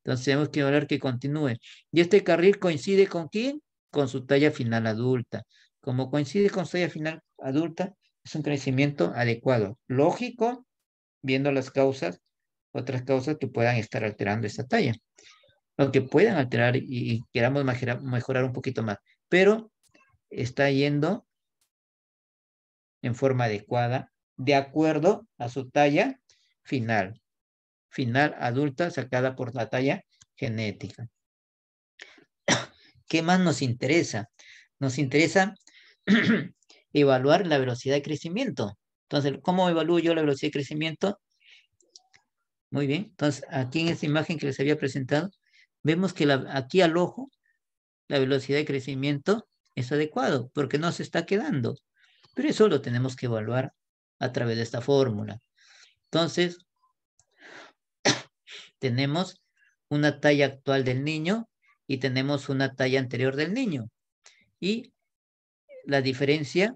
Entonces, tenemos que hablar que continúe. ¿Y este carril coincide con quién? Con su talla final adulta. Como coincide con su talla final adulta, es un crecimiento adecuado, lógico, viendo las causas otras causas que puedan estar alterando esa talla. Aunque puedan alterar y, y queramos mejorar un poquito más, pero está yendo en forma adecuada de acuerdo a su talla final. Final adulta sacada por la talla genética. ¿Qué más nos interesa? Nos interesa evaluar la velocidad de crecimiento. Entonces, ¿cómo evalúo yo la velocidad de crecimiento? Muy bien, entonces aquí en esta imagen que les había presentado, vemos que aquí al ojo la velocidad de crecimiento es adecuado porque no se está quedando. Pero eso lo tenemos que evaluar a través de esta fórmula. Entonces, tenemos una talla actual del niño y tenemos una talla anterior del niño. Y la diferencia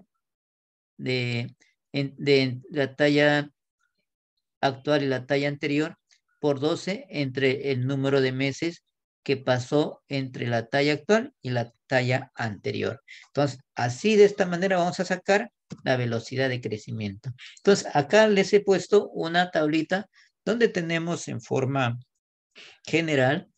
de, de la talla actual y la talla anterior por 12 entre el número de meses que pasó entre la talla actual y la talla anterior. Entonces, así de esta manera vamos a sacar la velocidad de crecimiento. Entonces, acá les he puesto una tablita donde tenemos en forma general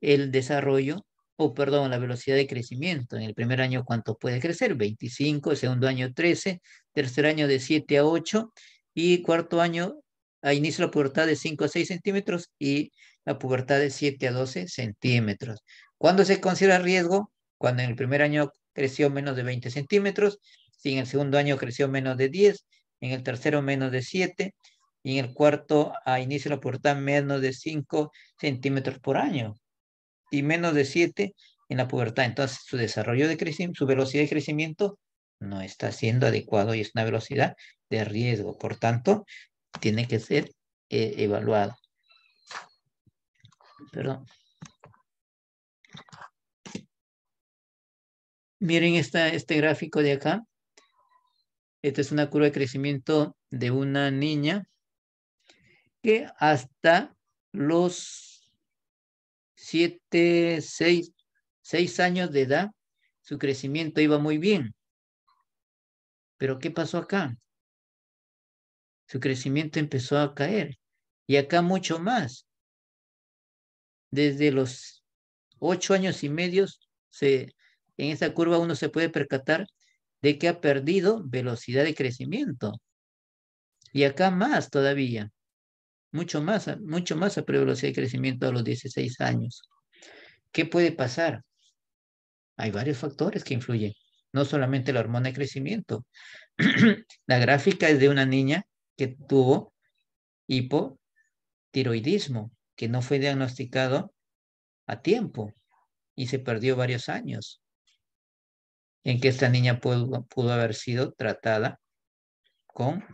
el desarrollo, o perdón, la velocidad de crecimiento. En el primer año, ¿cuánto puede crecer? 25, segundo año 13, tercer año de 7 a 8 y cuarto año a inicio la pubertad de 5 a 6 centímetros y la pubertad de 7 a 12 centímetros. ¿Cuándo se considera riesgo? Cuando en el primer año creció menos de 20 centímetros, si en el segundo año creció menos de 10, en el tercero menos de 7 y en el cuarto a inicio de la pubertad menos de 5 centímetros por año y menos de 7 en la pubertad. Entonces su desarrollo de crecimiento, su velocidad de crecimiento no está siendo adecuado y es una velocidad de riesgo. Por tanto, tiene que ser eh, evaluado. Perdón. Miren este gráfico de acá. Esta es una curva de crecimiento de una niña que hasta los 7, seis 6 años de edad, su crecimiento iba muy bien. Pero ¿qué pasó acá? su crecimiento empezó a caer. Y acá mucho más. Desde los ocho años y medios, se, en esa curva uno se puede percatar de que ha perdido velocidad de crecimiento. Y acá más todavía, mucho más, mucho más a velocidad de crecimiento a los 16 años. ¿Qué puede pasar? Hay varios factores que influyen, no solamente la hormona de crecimiento. la gráfica es de una niña que tuvo hipotiroidismo, que no fue diagnosticado a tiempo y se perdió varios años en que esta niña pudo, haber sido tratada con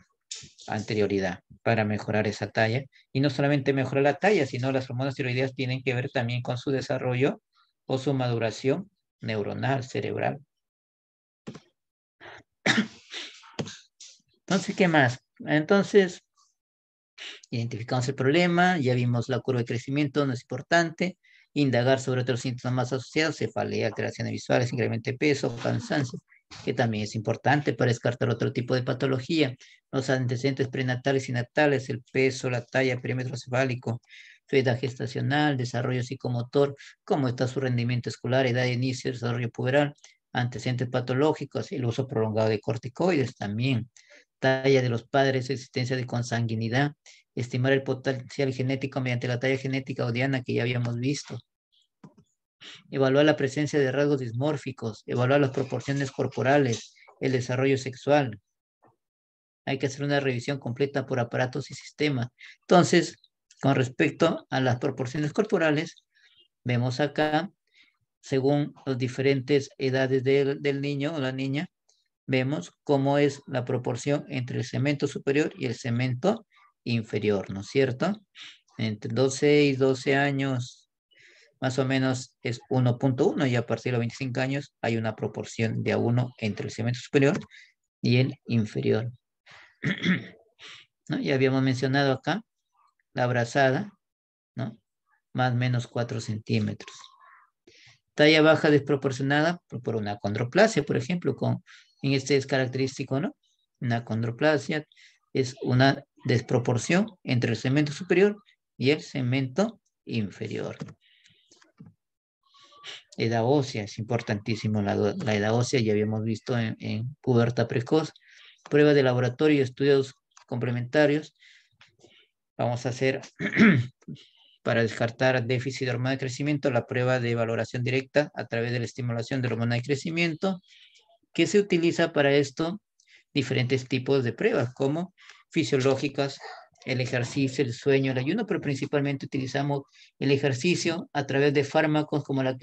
anterioridad para mejorar esa talla. Y no solamente mejorar la talla, sino las hormonas tiroideas tienen que ver también con su desarrollo o su maduración neuronal, cerebral. Entonces, ¿qué más? Entonces, identificamos el problema, ya vimos la curva de crecimiento, no es importante. Indagar sobre otros síntomas más asociados, cefalea, alteraciones visuales, incremento de peso, cansancio, que también es importante para descartar otro tipo de patología. Los antecedentes prenatales y natales, el peso, la talla, perímetro cefálico, su edad gestacional, desarrollo psicomotor, cómo está su rendimiento escolar, edad de inicio, desarrollo puberal, antecedentes patológicos, el uso prolongado de corticoides también talla de los padres, existencia de consanguinidad, estimar el potencial genético mediante la talla genética odiana que ya habíamos visto, evaluar la presencia de rasgos dismórficos, evaluar las proporciones corporales, el desarrollo sexual. Hay que hacer una revisión completa por aparatos y sistemas. Entonces, con respecto a las proporciones corporales, vemos acá, según las diferentes edades del, del niño o la niña, vemos cómo es la proporción entre el cemento superior y el cemento inferior, ¿no es cierto? Entre 12 y 12 años, más o menos es 1.1 y a partir de los 25 años hay una proporción de a 1 entre el cemento superior y el inferior. Ya habíamos mencionado acá la abrazada, ¿no? Más o menos 4 centímetros. Talla baja desproporcionada por una condroplasia, por ejemplo, con en este es característico, ¿no? Una condroplasia es una desproporción entre el segmento superior y el segmento inferior. Edad ósea, es importantísimo la, edad ósea, ya habíamos visto en, cubierta precoz. Prueba de laboratorio, y estudios complementarios. Vamos a hacer, para descartar déficit de hormona de crecimiento, la prueba de valoración directa a través de la estimulación de hormona de crecimiento. ¿Qué se utiliza para esto diferentes tipos de pruebas, como fisiológicas, el ejercicio, el sueño, el ayuno, pero principalmente utilizamos el ejercicio a través de fármacos como la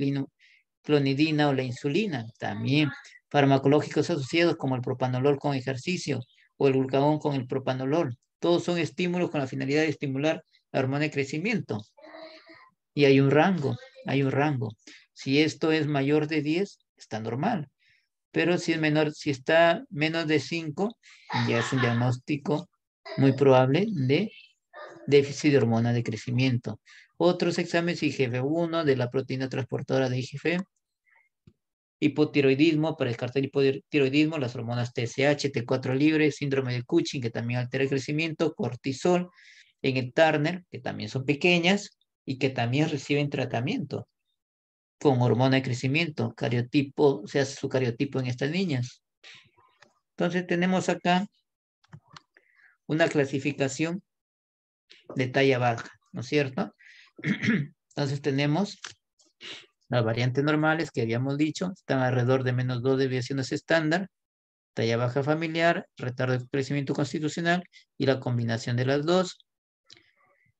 clonidina o la insulina, también farmacológicos asociados como el propanolol con ejercicio o el glucagón con el propanolol. Todos son estímulos con la finalidad de estimular la hormona de crecimiento. Y hay un rango, hay un rango. Si esto es mayor de 10, está normal pero si es menor, si está menos de 5, ya es un diagnóstico muy probable de déficit de hormona de crecimiento. Otros exámenes IGF-1 de la proteína transportadora de IGF, hipotiroidismo, para descartar el hipotiroidismo, las hormonas TSH, T4 libre, síndrome de Cushing, que también altera el crecimiento, cortisol, en el Turner, que también son pequeñas y que también reciben tratamiento con hormona de crecimiento, cariotipo, se hace su cariotipo en estas niñas. Entonces tenemos acá una clasificación de talla baja, ¿no es cierto? Entonces tenemos las variantes normales que habíamos dicho, están alrededor de menos dos desviaciones estándar, talla baja familiar, retardo de crecimiento constitucional y la combinación de las dos,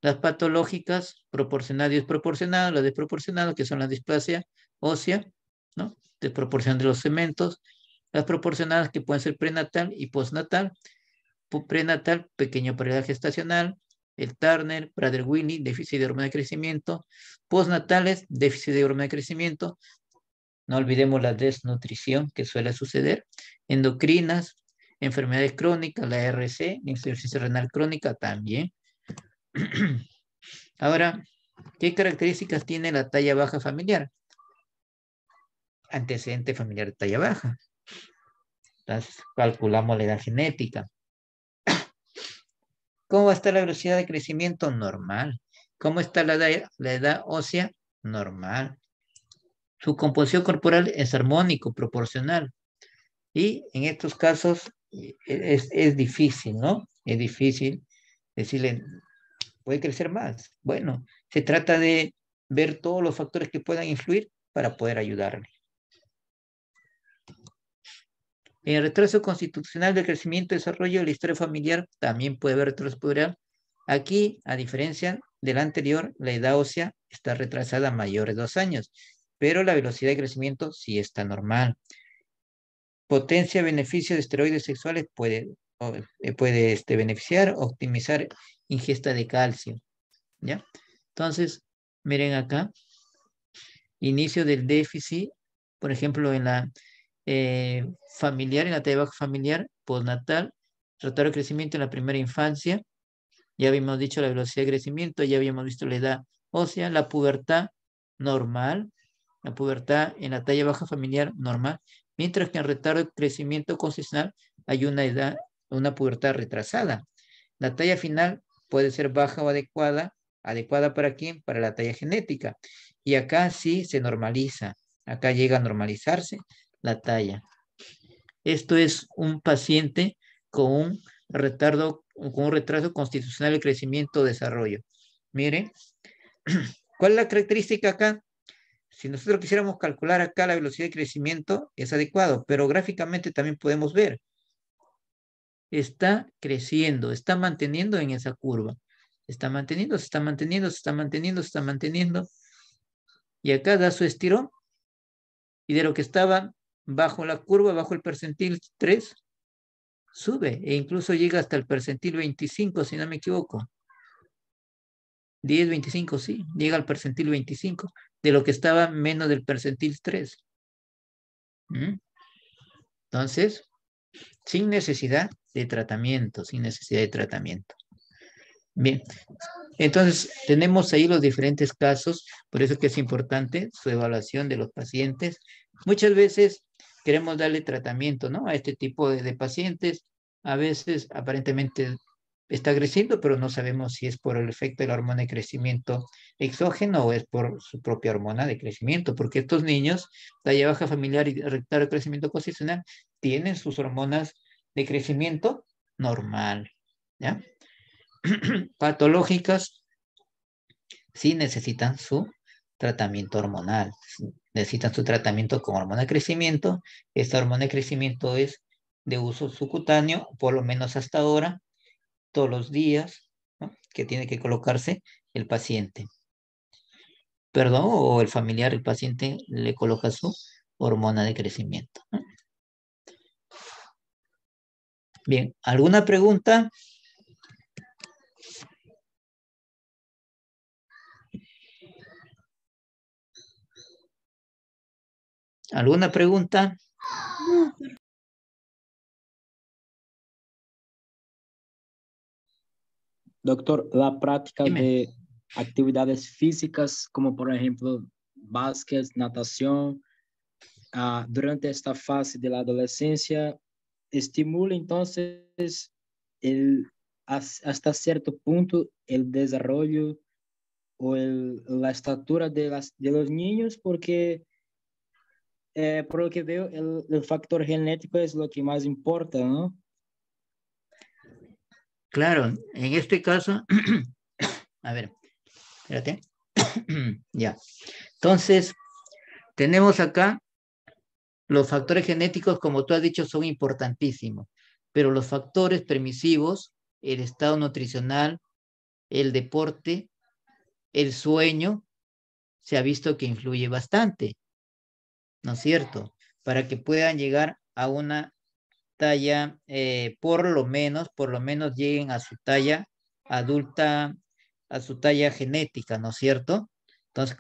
las patológicas, proporcionadas y desproporcionadas. las desproporcionadas, que son la displasia ósea, ¿no? desproporción de los cementos, las proporcionadas que pueden ser prenatal y postnatal, prenatal, pequeño paridad gestacional, el Turner, Prader-Willi, déficit de hormona de crecimiento, postnatales, déficit de hormona de crecimiento, no olvidemos la desnutrición que suele suceder, endocrinas, enfermedades crónicas, la RC, insuficiencia renal crónica también, Ahora, ¿qué características tiene la talla baja familiar? Antecedente familiar de talla baja. Entonces, calculamos la edad genética. ¿Cómo va está la velocidad de crecimiento? Normal. ¿Cómo está la edad, ósea? Normal. Su composición corporal es armónico, proporcional. Y en estos casos eh, es difícil, ¿no? Es difícil decirle puede crecer más. Bueno, se trata de ver todos los factores que puedan influir para poder ayudarle. El retraso constitucional del crecimiento y desarrollo de la historia familiar también puede haber retraso Aquí, a diferencia del anterior, la edad ósea está retrasada a mayores de dos años, pero la velocidad de crecimiento sí está normal. Potencia beneficio de esteroides sexuales puede, eh, puede este, beneficiar, optimizar ingesta de calcio. ¿Ya? Entonces, miren acá, inicio del déficit, por ejemplo, en la eh, familiar, en la talla baja familiar, postnatal, retardo de crecimiento en la primera infancia, ya habíamos dicho la velocidad de crecimiento, ya habíamos visto la edad ósea, la pubertad normal, la pubertad en la talla baja familiar normal, mientras que en retardo de crecimiento concesional hay una edad, una pubertad retrasada. La talla final puede ser baja o adecuada. ¿Adecuada para quién? Para la talla genética. Y acá sí se normaliza. Acá llega a normalizarse la talla. Esto es un paciente con un retardo, retraso constitucional de crecimiento o desarrollo. Miren, ¿cuál es la característica acá? Si nosotros quisiéramos calcular acá la velocidad de crecimiento, es adecuado, pero gráficamente también podemos ver está creciendo, está manteniendo en esa curva. Está manteniendo, se está manteniendo, se está manteniendo, se está manteniendo. Y acá da su estirón. Y de lo que estaba bajo la curva, bajo el percentil 3, sube e incluso llega hasta el percentil 25, si no me equivoco. 10, 25, sí, llega al percentil 25, de lo que estaba menos del percentil 3. ¿Mm? Entonces, sin necesidad de tratamiento, sin necesidad de tratamiento. Bien, entonces tenemos ahí los diferentes casos, por eso que es importante su evaluación de los pacientes. Muchas veces queremos darle tratamiento, ¿no? A este tipo de, de pacientes, a veces aparentemente está creciendo, pero no sabemos si es por el efecto de la hormona de crecimiento exógeno o es por su propia hormona de crecimiento, porque estos niños, talla baja familiar y rectal crecimiento constitucional, tienen sus hormonas de crecimiento normal, ¿ya? Patológicas sí necesitan su tratamiento hormonal, necesitan su tratamiento con hormona de crecimiento, esta hormona de crecimiento es de uso subcutáneo, por lo menos hasta ahora, todos los días que tiene que colocarse el paciente. Perdón, o el familiar, el paciente le coloca su hormona de crecimiento. Bien, ¿alguna pregunta? ¿Alguna pregunta? Doctor, la práctica de actividades físicas como por ejemplo básquet, natación, ah, durante esta fase de la adolescencia, estimula entonces hasta cierto punto el desarrollo o la estatura de, los niños porque eh, por lo que veo el, el factor genético es lo que más importa, ¿no? Claro, en este caso, a ver, espérate, ya. Entonces, tenemos acá los factores genéticos, como tú has dicho, son importantísimos, pero los factores permisivos, el estado nutricional, el deporte, el sueño, se ha visto que influye bastante, ¿no es cierto? Para que puedan llegar a una talla, eh, por lo menos, por lo menos lleguen a su talla adulta, a su talla genética, ¿no es cierto? Entonces,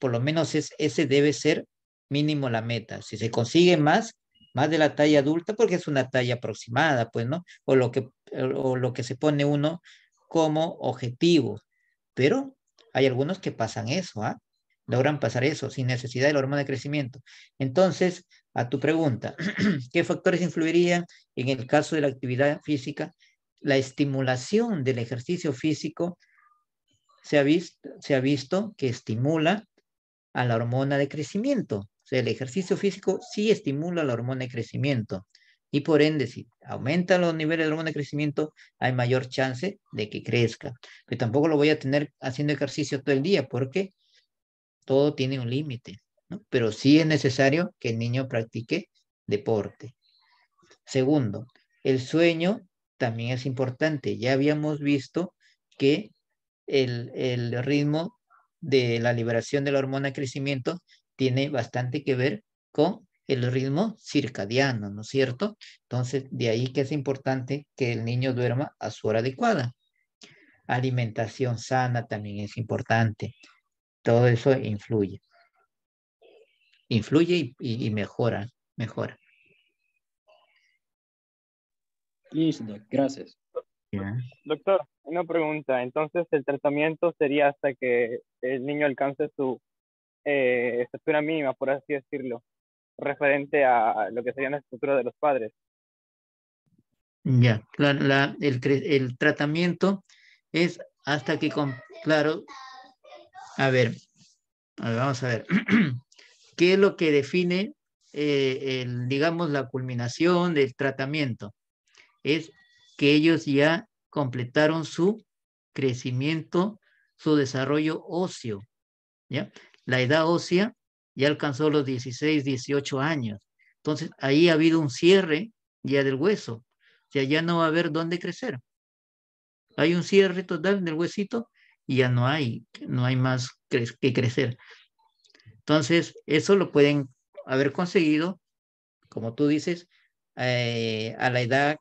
por lo menos es, ese debe ser mínimo la meta. Si se consigue más, más de la talla adulta, porque es una talla aproximada, pues, ¿no? O lo que, o lo que se pone uno como objetivo. Pero hay algunos que pasan eso, ¿ah? logran pasar eso sin necesidad de la hormona de crecimiento. Entonces, a tu pregunta, ¿qué factores influirían en el caso de la actividad física? La estimulación del ejercicio físico se ha visto, que estimula a la hormona de crecimiento. O sea, el ejercicio físico sí estimula la hormona de crecimiento. Y por ende, si aumentan los niveles de hormona de crecimiento, hay mayor chance de que crezca. Pero tampoco lo voy a tener haciendo ejercicio todo el día, ¿Por qué? todo tiene un límite, ¿no? pero sí es necesario que el niño practique deporte. Segundo, el sueño también es importante. Ya habíamos visto que el, el ritmo de la liberación de la hormona crecimiento tiene bastante que ver con el ritmo circadiano, ¿no es cierto? Entonces, de ahí que es importante que el niño duerma a su hora adecuada. Alimentación sana también es importante todo eso influye. Influye y, mejora, mejora. Listo, gracias. Doctor, una pregunta. Entonces, el tratamiento sería hasta que el niño alcance su eh, estructura mínima, por así decirlo, referente a lo que sería la estructura de los padres. Ya, el, el, tratamiento es hasta que, con, claro, a ver, vamos a ver. ¿Qué es lo que define, eh, digamos, la culminación del tratamiento? Es que ellos ya completaron su crecimiento, su desarrollo óseo. ¿ya? La edad ósea ya alcanzó los 16, 18 años. Entonces, ahí ha habido un cierre ya del hueso. O sea, ya no va a haber dónde crecer. Hay un cierre total en el huesito ya no hay, no hay más que crecer. Entonces, eso lo pueden haber conseguido, como tú dices, eh, a la edad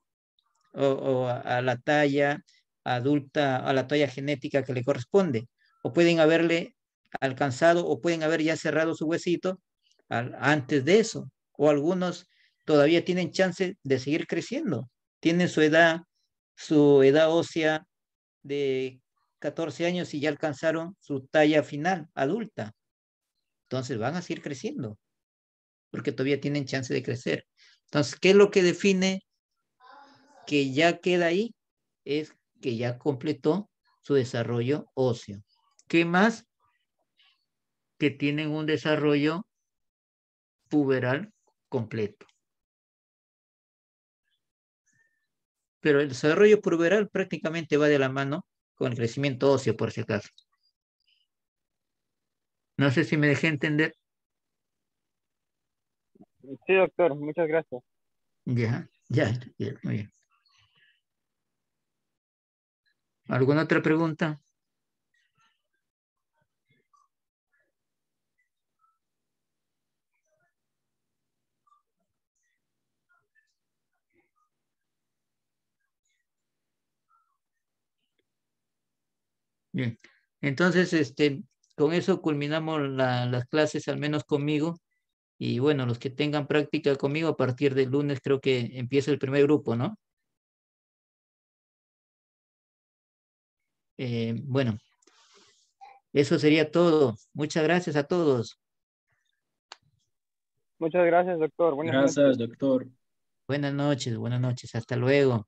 o, a, la talla adulta, a la talla genética que le corresponde, o pueden haberle alcanzado o pueden haber ya cerrado su huesito antes de eso, o algunos todavía tienen chance de seguir creciendo, tienen su edad, su edad ósea de 14 años y ya alcanzaron su talla final, adulta. Entonces van a seguir creciendo, porque todavía tienen chance de crecer. Entonces, ¿qué es lo que define que ya queda ahí? Es que ya completó su desarrollo óseo. ¿Qué más? Que tienen un desarrollo puberal completo. Pero el desarrollo puberal prácticamente va de la mano con crecimiento óseo, por si acaso. No sé si me dejé entender. Sí, doctor, muchas gracias. ya, ya muy bien. ¿Alguna otra pregunta? Bien, entonces, este, con eso culminamos las clases, al menos conmigo. Y bueno, los que tengan práctica conmigo, a partir del lunes creo que empieza el primer grupo, ¿no? Eh, bueno, eso sería todo. Muchas gracias a todos. Muchas gracias, doctor. Buenas gracias, doctor. Buenas noches, buenas noches. Hasta luego.